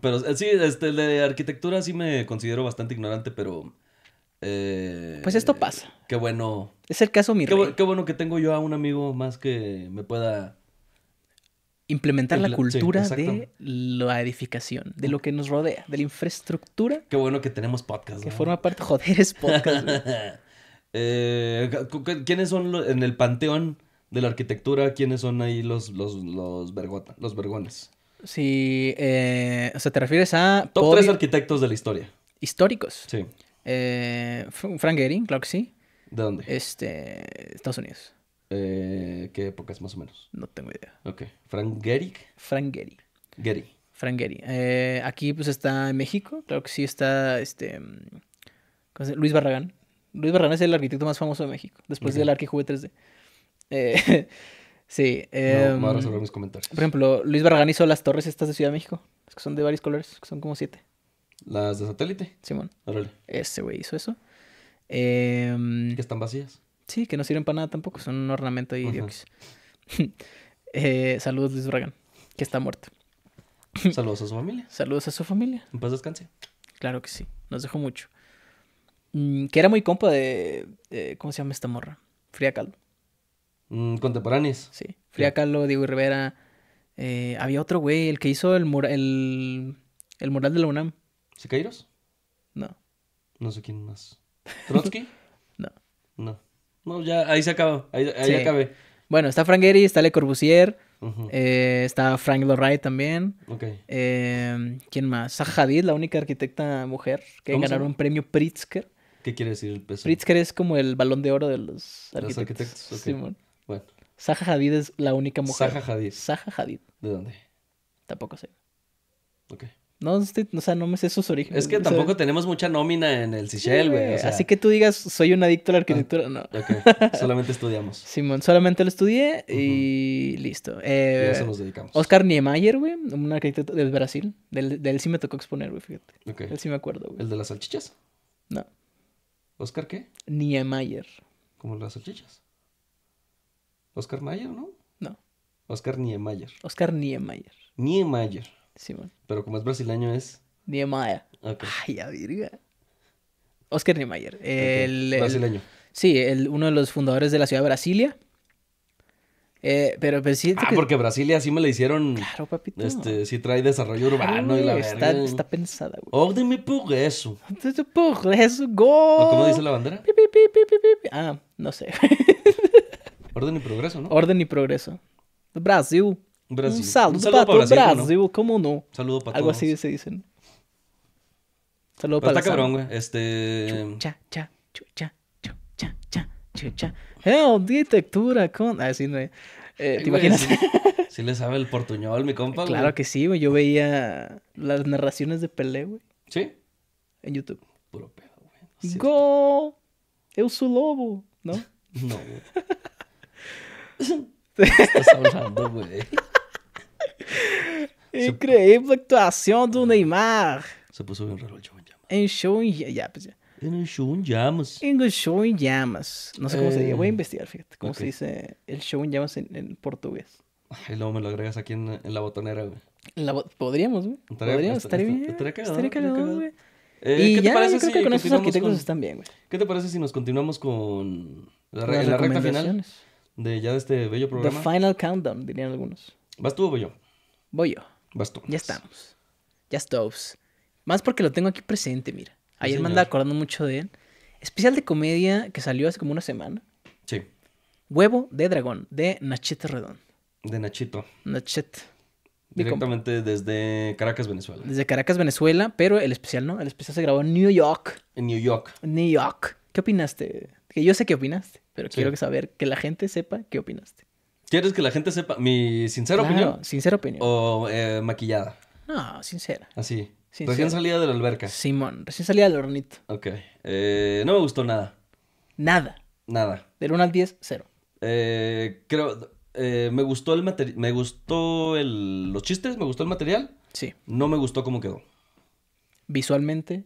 pero eh, sí, este, de arquitectura sí me considero bastante ignorante, pero eh, pues esto pasa. Qué bueno. Es el caso mío. qué, bueno que tengo yo a un amigo más que me pueda implementar la cultura de la edificación, de lo que nos rodea, de la infraestructura. Qué bueno que tenemos podcast. Que forma parte, joder, es podcast. Eh, ¿Quiénes son en el panteón de la arquitectura? ¿Quiénes son ahí los, los, los, los vergones? Sí, eh, o sea, te refieres a... Top tres arquitectos de la historia. Históricos. Sí. Eh, Frank Gehry, claro que sí. ¿De dónde? Este, Estados Unidos. Eh, ¿Qué épocas más o menos? No tengo idea. Ok. ¿Frank Gehry? Frank Gehry. Gehry. Frank Gehry. Eh, aquí pues está en México, claro que sí está este, Luis Barragán. Luis Barragán es el arquitecto más famoso de México, después del 3D. Eh, sí. no, voy a em, resolver mis comentarios. Por ejemplo, Luis Barragán hizo las torres estas de Ciudad de México, que son de varios colores, que son como siete. ¿Las de satélite? Simón. Órale. Ese güey hizo eso. Em, que están vacías. Sí, que no sirven para nada tampoco. Son un ornamento de uh saludos, Luis Bragan, que está muerto. Saludos a su familia. Saludos a su familia. En paz descanse. Claro que sí. Nos dejó mucho. Mm, que era muy compa de, ¿Cómo se llama esta morra? Fría Caldo. Mm, contemporáneos. Sí. Fría Caldo, Diego Rivera. Eh, había otro güey, el que hizo el, el, el mural de la UNAM. ¿Siqueiros? No. No sé quién más. ¿Trotsky? no. No. No, ya ahí se acabó. Ahí, acabé. Bueno, está Frank Gehry, está Le Corbusier, eh, está Frank Loray también. Ok. Em, ¿Quién más? Zaha Hadid, la única arquitecta mujer que ganaron un premio Pritzker. ¿Qué quiere decir el peso? Pritzker es como el balón de oro de los arquitectos. Los Bueno. Zaha Hadid es la única mujer. Zaha Hadid. Zaha Hadid. ¿De dónde? Tampoco sé. Ok. No, no o sea, no me sé sus orígenes. Es que tampoco tenemos mucha nómina en el Seychelles, güey. Así que tú digas, soy un adicto a la ah, arquitectura, no. Ok, solamente estudiamos. Simón, solamente lo estudié y listo. a eso eh, nos dedicamos. Oscar Niemeyer, güey, un arquitecto del Brasil. Del, de sí me tocó exponer, güey, fíjate. Ok. Él sí me acuerdo, güey. ¿El de las salchichas? No. ¿Oscar qué? Niemeyer. ¿Como las salchichas? ¿Oscar Mayer, no? No. Oscar Niemeyer. Oscar Niemeyer. Niemeyer. Sí, Pero como es brasileño es... Niemeyer. Okay. Ay, ya virga. Oscar Niemeyer. El, Brasileño. sí, el, uno de los fundadores de la ciudad de Brasilia. Eh, pero, pero pues, sí. Ah, porque Brasilia sí me la hicieron. Claro, papito. Este, sí trae desarrollo urbano y la está, Está pensada, güey. Orden oh, y progreso eso, go. ¿Cómo dice la bandera? Pi, pi, pi, ah, no sé. Orden y progreso, ¿no? Orden y progreso. Brasil. Brasil. para saludo, Un saludo para, para, Brasil, Brasil no. Saludo para todos. Algo así se dicen. Saludo para. para está cabrón, güey. Este. Chucha, cha, chucha, chucha, cha, chucha. Hell, eh, arquitectura con. Así ah, sí, no. Eh, eh, eh ¿Te imaginas? Güey, sí, le sabe el portuñol, mi compa. Claro que sí, güey. Yo veía las narraciones de Pelé, güey. ¿Sí? En YouTube. Puro pedo, güey. Go, ¡Gol! Eu sou lobo, ¿no? no, güey. estás hablando, güey? Increíble actuación de Neymar. Se puso bien um raro en llamas. En em show en llamas. Em en el em show en llamas. En el show en llamas. No sé cómo se dice. Voy a investigar, fíjate. ¿Cómo se dice eh, el show en llamas en, portugués? Y luego me lo agregas aquí en, la botonera, güey. La podríamos, güey. Podríamos, estaría bien. Estaría cagado, güey. Eh, y ¿qué ya, te parece yo creo que con esos arquitectos están bien, güey. ¿Qué te parece si nos continuamos con la, recta final de ya de este bello programa? The Final Countdown, dirían algunos. ¿Vas tú o voy yo? Voy yo. Ya estamos. Ya estamos, Más porque lo tengo aquí presente, mira. Ayer me andaba acordando mucho de él. Especial de comedia que salió hace como una semana. Sí. Huevo de dragón, de Nachito Redón. De Nachito. Nachito, Directamente desde Caracas, Venezuela. Desde Caracas, Venezuela, pero el especial no. El especial se grabó en New York. En New York. New York. ¿Qué opinaste? Que yo sé qué opinaste, pero quiero quiero saber que la gente sepa qué opinaste. ¿Quieres que la gente sepa mi sincera opinión? Sincera opinión. O eh, maquillada. No, sincera. Así. Recién salida de la alberca. Simón, recién salida del hornito. Ok. Eh, no me gustó nada. Nada. Nada. Del 1 al 10, 0. Eh, creo. me gustó el material. Me gustó los chistes, me gustó el material. Sí. No me gustó cómo quedó. Visualmente.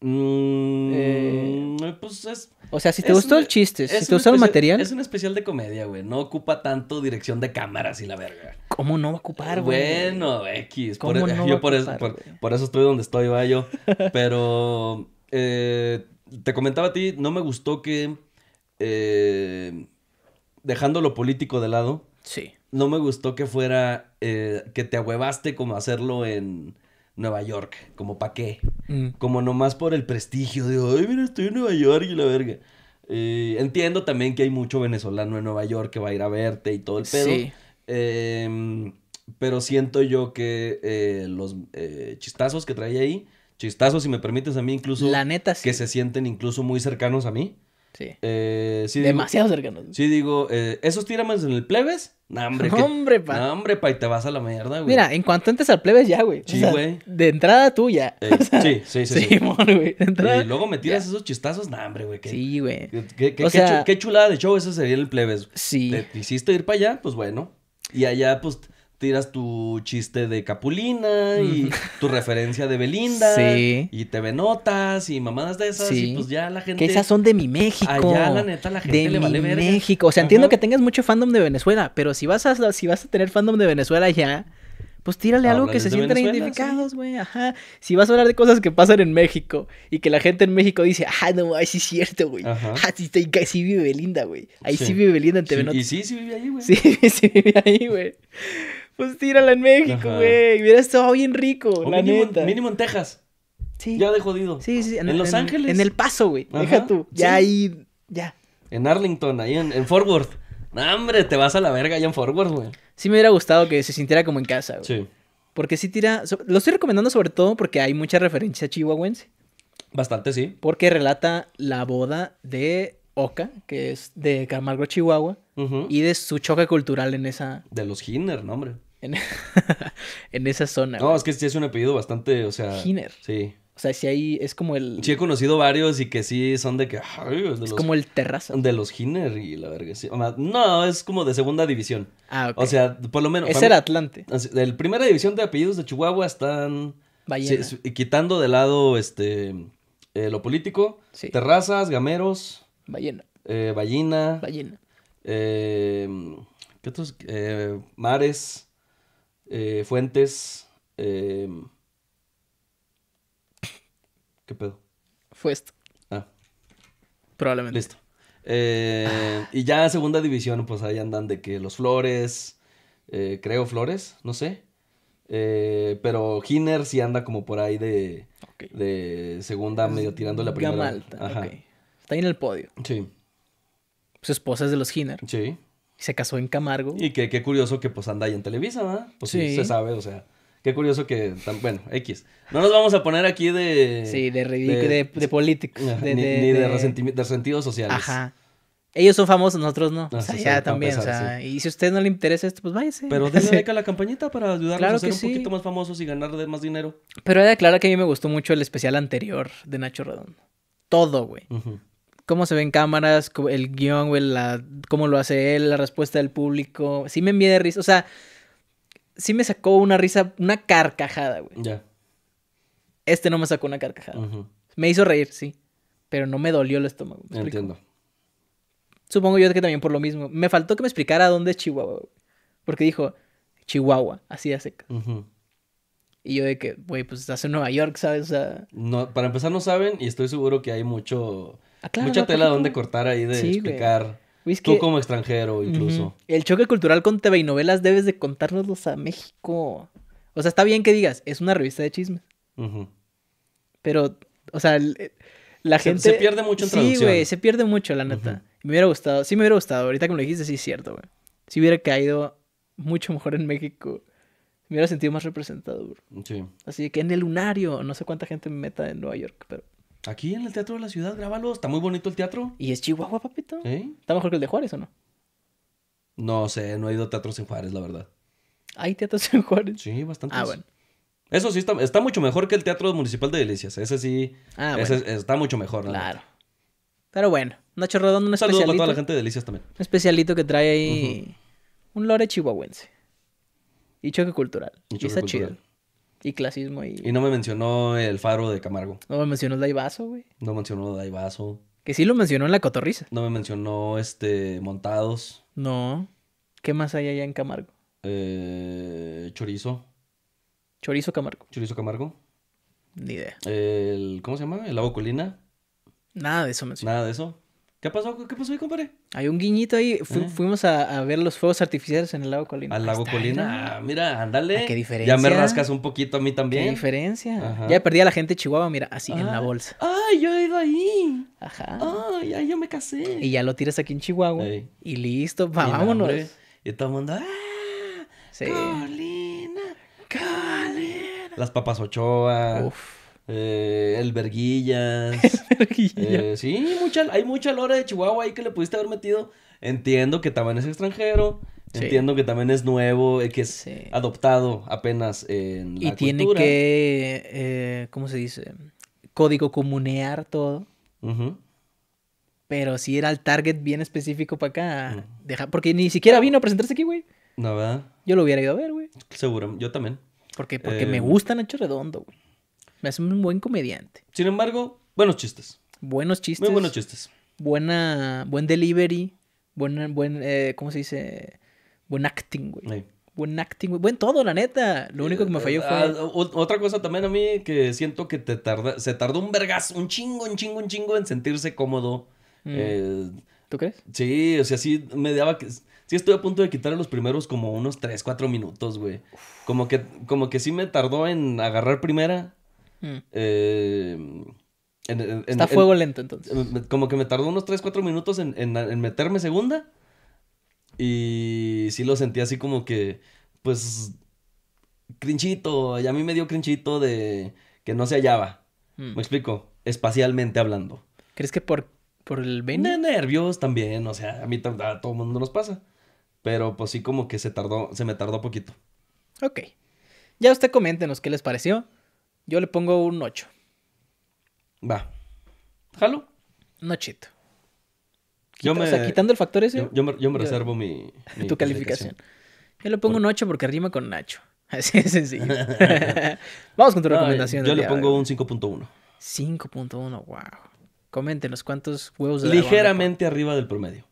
Mmm, pues es. O sea, si te gustó el chiste, si te gustó el material. Es un especial de comedia, güey. No ocupa tanto dirección de cámaras y la verga. ¿Cómo no va a ocupar, güey? Bueno, X. ¿Cómo yo por, eso, estoy donde estoy, va yo. Pero eh, te comentaba a ti, no me gustó que. Eh, dejando lo político de lado. Sí. No me gustó que fuera. Eh, que te ahuevaste como hacerlo en Nueva York, como pa' qué. Mm. Como nomás por el prestigio, de, ay, mira, estoy en Nueva York y la verga. Eh, entiendo también que hay mucho venezolano en Nueva York que va a ir a verte y todo el pedo. Eh, pero siento yo que eh, los eh, chistazos que trae ahí, chistazos, si me permites a mí, incluso. La Que se sienten incluso muy cercanos a mí. Sí. Eh, Demasiado cercanos. cercano. Sí, digo, eh, esos tírames en el plebes. No, hombre, no, hombre, pa. Nah, hombre, pa, y te vas a la mierda, güey. Mira, en cuanto entres al plebes, ya, güey. Sí, güey. de entrada tuya. ya. Eh, sí, sí, sí. sí. güey. De entrada, y luego me tiras esos chistazos, No, hombre, güey. sí, güey. o sea, qué, chulada de show ese sería en el plebes. Sí. te hiciste ir para allá, pues bueno. Y allá, pues tiras tu chiste de Capulina y tu referencia de Belinda. Y TV notas y mamadas de esas. Y pues ya la gente. Que esas son de mi México. la neta, la gente de le vale México. O sea, entiendo que tengas mucho fandom de Venezuela, pero si vas a, si vas a tener fandom de Venezuela ya. Pues tírale algo que se sientan identificados, güey. Ajá. Si vas a hablar de cosas que pasan en México y que la gente en México dice, ah, no, ahí sí es cierto, güey. Ah, sí, sí, sí, vive Belinda, güey. Ahí sí. vive Belinda en TV Y sí, sí vive ahí, güey. Sí, sí vive ahí, güey. Pues tírala en México, güey. Hubiera estado bien rico, la mínimo, neta. en Texas. Sí. Ya de jodido. Sí, sí. En, en Los Ángeles. En El Paso, güey. Deja tú. Ya ahí, ya. En Arlington, ahí en, en Fort Worth. hombre, te vas a la verga allá en Fort Worth, güey. Sí me hubiera gustado que se sintiera como en casa, güey. Sí. Porque sí tira... Lo estoy recomendando sobre todo porque hay mucha referencia chihuahuense. Bastante, sí. Porque relata la boda de Oca, que es de Camargo, Chihuahua, y de su choque cultural en esa... De los Hinner, no, hombre. en, esa zona. No, es que sí es un apellido bastante, o sea. Giner. Sí. O sea, si hay es como el. Sí, he conocido varios y que sí son de que. es, como el terraza. De los Giner y la verga. Sí. No, es como de segunda división. Ah, ok. O sea, por lo menos. Es el Atlante. Ah, la primera división de apellidos de Chihuahua están. Sí, quitando de lado este eh, lo político, terrazas, gameros. Ballena. Eh, ballina. Ballena. Eh, ¿Qué otros? mares eh, fuentes. Eh... ¿Qué pedo? esto. Ah. Probablemente. Listo. Eh, y ya segunda división, pues ahí andan de que los Flores, eh, creo Flores, no sé. Eh, pero Ginner, sí anda como por ahí de, de segunda, medio tirando la primera. Ajá. Está ahí en el podio. Sí. Su esposa es de los Ginner. Sí. Se casó en Camargo. Y que qué curioso que pues anda ahí en Televisa, ¿verdad? Pues sí. se sabe, o sea. Qué curioso que, bueno, X. No nos vamos a poner aquí de... Sí, de de, ni, de, resentidos sociales. Ajá. Ellos son famosos, nosotros no. Ah, o sea, ya también, o sea, y si a usted no le interesa esto, pues váyase. Pero denle like a la campañita para ayudarnos a ser un poquito más famosos y ganar más dinero. Pero hay de aclarar que a mí me gustó mucho el especial anterior de Nacho Redondo. Todo, güey. Ajá cómo se ven cámaras, el guión, güey, la, cómo lo hace él, la respuesta del público. Sí me envié de risa. O sea, sí me sacó una risa, una carcajada, güey. Ya. Este no me sacó una carcajada. Me hizo reír, sí. Pero no me dolió el estómago. Entiendo. Supongo yo que también por lo mismo. Me faltó que me explicara dónde es Chihuahua, güey. Porque dijo, Chihuahua, así de seca. Y yo de que, güey, pues estás en Nueva York, ¿sabes? O sea... no, para empezar no saben y estoy seguro que hay mucho Ah, Mucha tela donde cortar ahí de explicar. Tú como extranjero, incluso. El choque cultural con TV y novelas debes de contárnoslos a México. O sea, está bien que digas, es una revista de chismes. Pero, o sea, eh, la gente... Se, pierde mucho en traducción. Sí, güey, se pierde mucho, la neta. Me hubiera gustado, sí me hubiera gustado. Ahorita que me lo dijiste, sí es cierto, güey. Si hubiera caído mucho mejor en México, me hubiera sentido más representado, Sí. Así que en el lunario, no sé cuánta gente me meta en Nueva York, pero... Aquí en el Teatro de la Ciudad, grábalo. Está muy bonito el teatro. ¿Y es Chihuahua, papito? ¿Eh? ¿Está mejor que el de Juárez o no? No sé, no he ido a teatros en Juárez, la verdad. ¿Hay teatros en Juárez? Sí, bastante. Ah, bueno. Eso sí, está, mucho mejor que el Teatro Municipal de Delicias. Ese sí. Ah, ese bueno. está mucho mejor, la Claro. Pero bueno, Nacho Redondo, un especialito. Saludos para toda la gente de Delicias también. Un especialito que trae ahí un lore chihuahuense. Y choque cultural. Y, está chido. Y clasismo y... Y no me mencionó el faro de Camargo. No me mencionó el Daivaso, güey. No mencionó el Daivaso. Que sí lo mencionó en la cotorriza. No me mencionó, este, Montados. No. ¿Qué más hay allá en Camargo? Eh, chorizo. Chorizo Camargo. Chorizo Camargo. Ni idea. El, ¿Cómo se llama? El lago Colina. Nada de eso mencionó. Nada de eso. ¿Qué pasó? ¿Qué pasó ahí, compadre? Hay un guiñito ahí. Eh. Fuimos a, ver los fuegos artificiales en el lago Colina. Al lago Colina. Ah, mira, ándale. Ah, qué diferencia. Ya me rascas un poquito a mí también. Qué diferencia. Ya perdí a la gente de Chihuahua, mira, así en la ah, bolsa. Ay, yo he ido ahí. Ajá. Ay, ya yo me casé. Y ya lo tiras aquí en Chihuahua. Y listo, vámonos. y todo el mundo. Sí. Colina, Colina. Las papas Ochoa. Uf. Eh, el Verguillas. Eh, sí, hay mucha lora de Chihuahua ahí que le pudiste haber metido. Entiendo que también es extranjero. Entiendo que también es nuevo, eh, que es adoptado apenas en la Y tiene que, eh, ¿cómo se dice? Código comunear todo. Pero si era el target bien específico para acá. porque ni siquiera vino a presentarse aquí, güey. No, ¿verdad? Yo lo hubiera ido a ver, güey. Seguro, yo también. Porque, porque me gusta hecho Redondo, güey. Me hace un buen comediante. Sin embargo, buenos chistes. Buenos chistes. Muy buenos chistes. Buena, buen delivery. Buen, buen eh, ¿cómo se dice? Buen acting, güey. Buen acting, güey. Buen todo, la neta. Lo único que me falló fue. Ah, otra cosa también a mí que siento que te tarda, se tardó un vergazo, un chingo, un chingo, un chingo en sentirse cómodo. Mm. Eh, ¿Tú crees? Sí, o sea, sí me daba que. Sí estoy a punto de quitar los primeros como unos 3, 4 minutos, güey. Como que, como que sí me tardó en agarrar primera Mm. Em, Está fuego lento entonces. Em, como que me tardó unos 3, 4 minutos en, meterme segunda. Y sí lo sentí así como que, pues, crinchito. Y a mí me dio crinchito de que no se hallaba. Mm. Me explico, espacialmente hablando. ¿Crees que por, por el De nervios también, o sea, a mí a todo el mundo nos pasa. Pero pues sí como que se tardó, se me tardó poquito. Ok. Ya usted coméntenos qué les pareció. Yo le pongo un 8. Va. ¿Jalo? Un 8. yo me, o sea, quitando el factor ese. Yo, me, reservo mi, Tu calificación. Yo le pongo un 8 porque rima con Nacho. Así de sencillo. Vamos con tu recomendación. yo le pongo un 5.1. 5.1, wow. Coméntenos cuántos huevos Ligeramente arriba del promedio.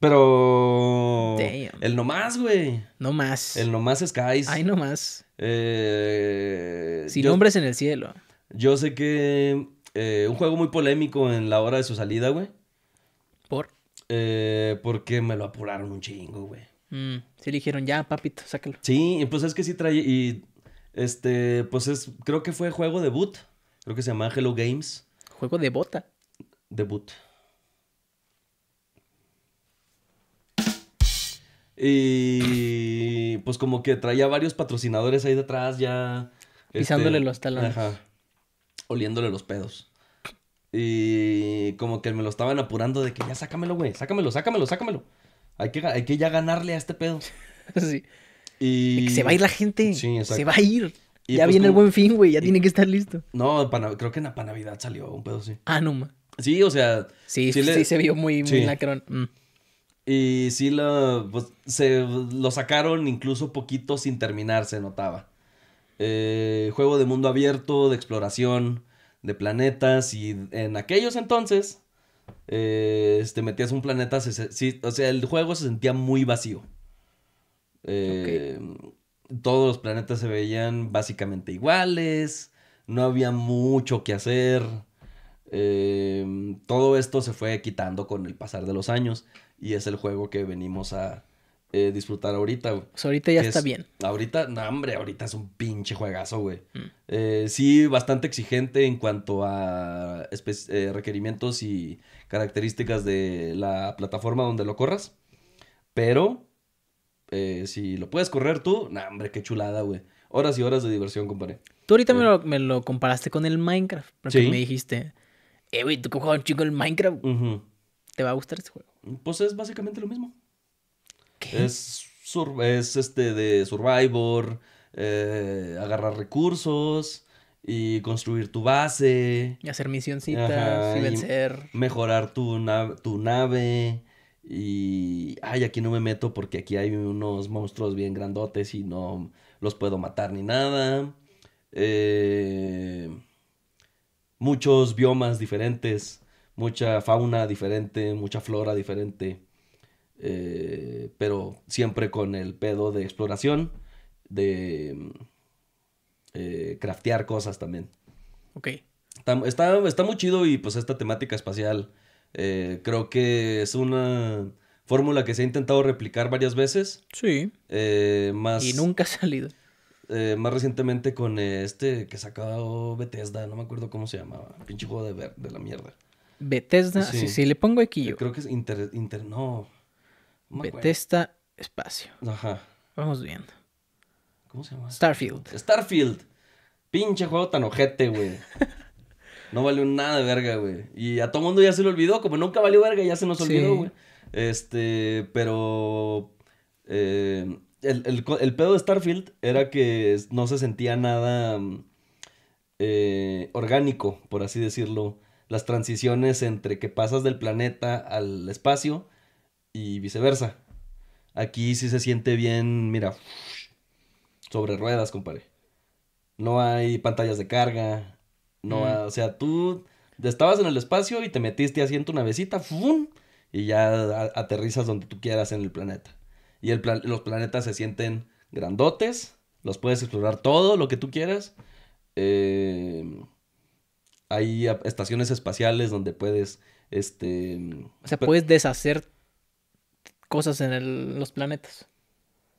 Pero. El nomás, güey. No más. El nomás es Skies. Ay, nomás. Eh, Sin hombres en el cielo. Yo sé que eh, un juego muy polémico en la hora de su salida, güey. ¿Por? Eh, porque me lo apuraron un chingo, güey. Se mm, sí, dijeron, ya, papito, sácalo. Sí, pues es que sí trae. Y este, pues es, creo que fue juego debut. Creo que se llama Hello Games. Juego de bota. Debut. Y pues como que traía varios patrocinadores ahí detrás ya. Pisándole este, los talones. Oliéndole los pedos. Y como que me lo estaban apurando de que ya sácamelo, güey. Sácamelo, sácamelo, sácamelo. Hay que, hay que ya ganarle a este pedo. sí. Y... se va a ir la gente. Sí, exacto. Se va a ir. ya pues viene el buen fin, güey. Ya tiene que estar listo. No, creo que en la Navidad salió un pedo, sí. Ah, no, ma. Sí, o sea. Sí, sí, se vio muy, muy lacrón. Mm. Y sí, lo, pues, se, lo sacaron incluso poquito sin terminar, se notaba. Eh, juego de mundo abierto, de exploración, de planetas. Y en aquellos entonces, eh, este, metías un planeta, o sea, el juego se sentía muy vacío. Eh, todos los planetas se veían básicamente iguales, no había mucho que hacer. todo esto se fue quitando con el pasar de los años y es el juego que venimos a eh, disfrutar ahorita, güey. Pues ahorita ya está bien. Ahorita, no, hombre, ahorita es un pinche juegazo, güey. Mm. Eh, sí, bastante exigente en cuanto a eh, requerimientos y características de la plataforma donde lo corras, pero si lo puedes correr tú, no, hombre, qué chulada, güey. Horas y horas de diversión, compadre. Tú ahorita me lo, comparaste con el Minecraft, porque me dijiste, eh, güey, tú que un chico el Minecraft. Uh te va a gustar este juego. Pues es básicamente lo mismo. ¿Qué? Es, es este de Survivor, eh, agarrar recursos y construir tu base. Y hacer misioncitas y vencer. mejorar tu, tu nave. Y. Ay, aquí no me meto porque aquí hay unos monstruos bien grandotes y no los puedo matar ni nada. Eh, muchos biomas diferentes mucha fauna diferente, mucha flora diferente, eh, pero siempre con el pedo de exploración, de eh, craftear cosas también. Ok. Está, está, muy chido y pues esta temática espacial eh, creo que es una fórmula que se ha intentado replicar varias veces. Sí. más... Y nunca ha salido. más recientemente con este que sacado Bethesda, no me acuerdo cómo se llamaba, pinche juego de, de la mierda. Bethesda, sí. sí, le pongo aquí eh, yo. Creo que es Inter... inter no. Bethesda Espacio. Ajá. Vamos viendo. ¿Cómo se llama? Starfield. Starfield. Pinche juego tan ojete, güey. no valió nada de verga, güey. Y a todo mundo ya se lo olvidó. Como nunca valió verga, ya se nos olvidó, güey. Este, pero... Eh, el, pedo de Starfield era que no se sentía nada eh, orgánico, por así decirlo las transiciones entre que pasas del planeta al espacio y viceversa. Aquí sí se siente bien, mira, sobre ruedas, compadre. No hay pantallas de carga, no, mm. o sea, tú estabas en el espacio y te metiste haciendo una besita. y ya aterrizas donde tú quieras en el planeta. Y el los planetas se sienten grandotes, los puedes explorar todo lo que tú quieras. Eh, hay estaciones espaciales donde puedes, este... O sea, puedes deshacer cosas en los planetas.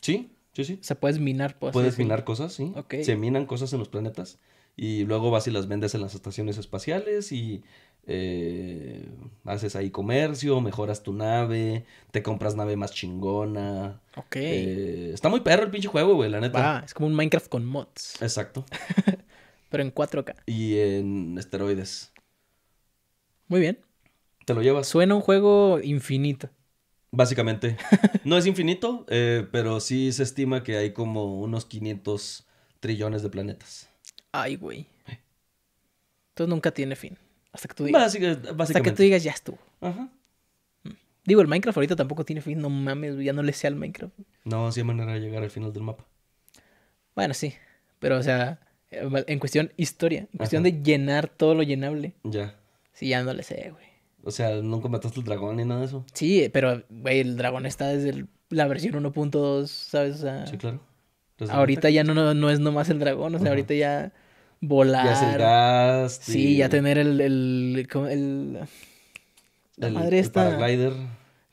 Sí, sí, sí. se puedes minar, cosas? Puedes minar cosas, sí. Okay. Se minan cosas en los planetas y luego vas y las vendes en las estaciones espaciales y eh, haces ahí comercio, mejoras tu nave, te compras nave más chingona. Ok. Eh, está muy perro el pinche juego, güey, la neta. Ah, es como un Minecraft con mods. Exacto. Pero en 4K. Y en esteroides. Muy bien. Te lo llevas. Suena un juego infinito. Básicamente. No es infinito, eh, pero sí se estima que hay como unos 500 trillones de planetas. Ay, güey. Entonces nunca tiene fin. Hasta que tú digas. Hasta que tú digas, ya estuvo. Ajá. Mm. Digo, el Minecraft ahorita tampoco tiene fin. No mames, ya no le sé al Minecraft. No, sí manera de llegar al final del mapa. Bueno, sí. Pero, o sea, eh, en cuestión historia, en cuestión de llenar todo lo llenable. Ya. Sí, ya no le sé, güey. O sea, nunca mataste el dragón ni nada de eso. Sí, pero, güey, el dragón está desde la versión 1.2, ¿sabes? sí, claro. ahorita ya no, no, no, es nomás el dragón, o sea, ahorita ya volar. Ya gas. Sí, ya tener el. el, el, la madre el,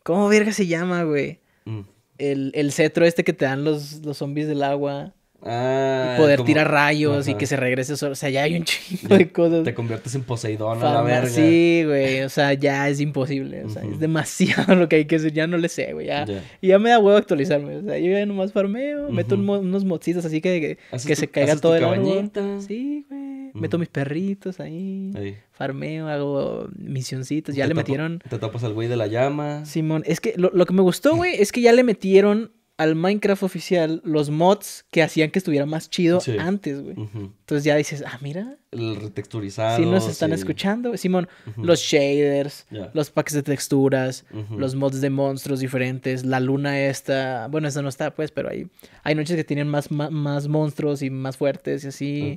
¿Cómo verga se llama, güey? Mm. El, cetro este que te dan los, los zombies del agua. Ah, poder tirar rayos y que se regrese solo. O sea, ya hay un chingo de cosas. Te conviertes en Poseidón a la verga. Sí, güey. O sea, ya es imposible. O sea, es demasiado lo que hay que hacer. Ya no le sé, güey. Ya, Y ya me da huevo actualizarme. O sea, yo ya nomás farmeo. Meto unos mozitos así que, que, se caiga todo el árbol. Sí, güey. Meto mis perritos ahí. Farmeo, hago misioncitos. Ya le metieron. Te tapas al güey de la llama. Simón, es que lo que me gustó, güey, es que ya le metieron al Minecraft oficial los mods que hacían que estuviera más chido antes, güey. Entonces ya dices, ah, mira. El retexturizado. Sí nos están escuchando, Simón. Los shaders, los packs de texturas, los mods de monstruos diferentes, la luna esta. Bueno, esa no está, pues, pero hay, hay noches que tienen más, más, monstruos y más fuertes y así.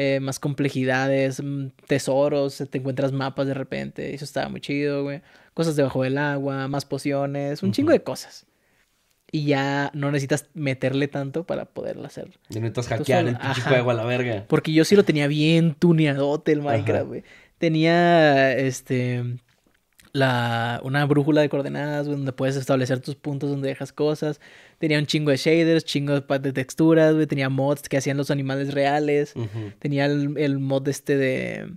Eh, más complejidades, mm, tesoros, te encuentras mapas de repente. Eso estaba muy chido, güey. Cosas debajo del agua, más pociones, un chingo de cosas. Y ya no necesitas meterle tanto para poderlo hacer. no necesitas hackear el pinche juego a la verga. Porque yo sí lo tenía bien tuneadote el Minecraft, güey. Tenía este la, una brújula de coordenadas güey, donde puedes establecer tus puntos donde dejas cosas. Tenía un chingo de shaders, chingo de texturas, güey. Tenía mods que hacían los animales reales. Tenía el, mod este de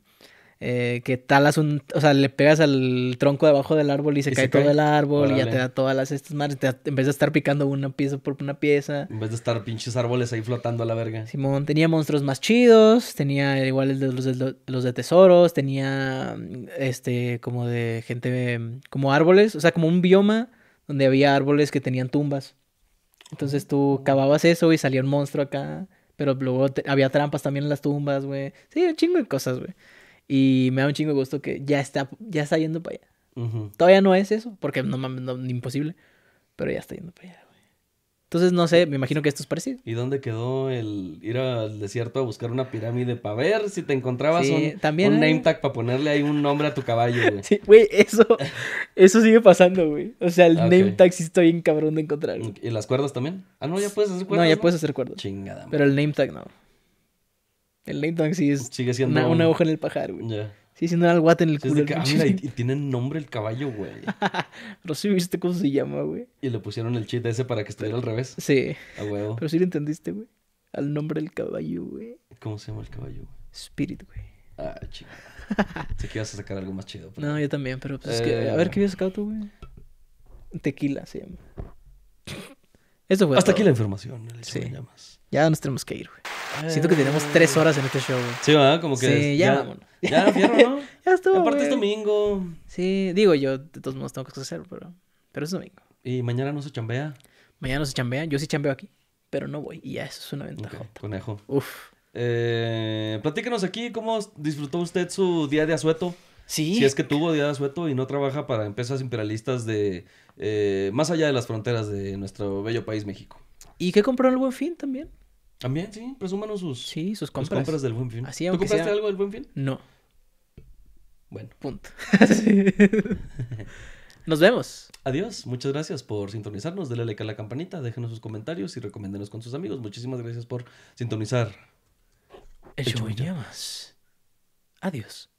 eh, que talas un, o sea, le pegas al tronco debajo del árbol y se, cae, todo el árbol y ya te da todas las estas madres, te en vez de estar picando una pieza por una pieza. En vez de estar pinches árboles ahí flotando a la verga. Simón tenía monstruos más chidos, tenía igual el de los, de, los de tesoros, tenía este como de gente, como árboles, o sea, como un bioma donde había árboles que tenían tumbas. Entonces tú oh. cavabas eso y salía un monstruo acá, pero luego había trampas también en las tumbas, güey. Sí, un chingo de cosas, güey. Y me da un chingo de gusto que ya está, ya está yendo para allá. Todavía no es eso, porque no mames, imposible. Pero ya está yendo para allá, güey. Entonces, no sé, me imagino que esto es parecido. ¿Y dónde quedó el ir al desierto a buscar una pirámide para ver si te encontrabas un, también, name tag para ponerle ahí un nombre a tu caballo, güey? Sí, güey, eso, eso sigue pasando, güey. O sea, el ah, name tag sí estoy bien cabrón de encontrar. ¿Y las cuerdas también? Ah, no, ya puedes hacer cuerdas. No, ya puedes hacer cuerdas. Chingada. Pero el name tag no. El lame sí es Sigue siendo una, hoja en el pajar, güey. Yeah. Sigue siendo el guate en el culo. ah, mira, y, tiene nombre el caballo, güey. Pero sí viste cómo se llama, güey. Y le pusieron el cheat ese para que estuviera al revés. Sí. A huevo. Pero sí lo entendiste, güey. Al nombre del caballo, güey. ¿Cómo se llama el caballo, güey? Spirit, güey. Ah, chido. sé que ibas a sacar algo más chido. Pero... Pues. No, yo también, pero pues es que... A ver, eh. ¿qué habías sacado tú, güey? Tequila se llama. Eso fue Hasta aquí la información. Sí. Llamas. Ya nos tenemos que ir, güey. Siento que tenemos eh. tres horas en este show, Sí, ¿verdad? Como que. Sí, ya, ya Ya, ¿no? ya estuvo. Aparte es domingo. Sí, digo, yo de todos modos tengo cosas que hacer, pero, pero es domingo. ¿Y mañana no se chambea? Mañana no se chambea. Yo sí chambeo aquí, pero no voy. Y ya, eso es una ventaja. conejo. Uf. Eh, platíquenos aquí cómo disfrutó usted su día de asueto. Sí. Si es que tuvo día de asueto y no trabaja para empresas imperialistas de eh, más allá de las fronteras de nuestro bello país México. ¿Y qué compró en el buen fin también? También, sí, presúmanos sus, sí, sus, compras. compras del buen fin. ¿Tú compraste algo del buen fin? No. Bueno. Punto. Nos vemos. Adiós. Muchas gracias por sintonizarnos. Denle like a la campanita, déjenos sus comentarios y recomiéndenos con sus amigos. Muchísimas gracias por sintonizar. El, El show llamas. Adiós.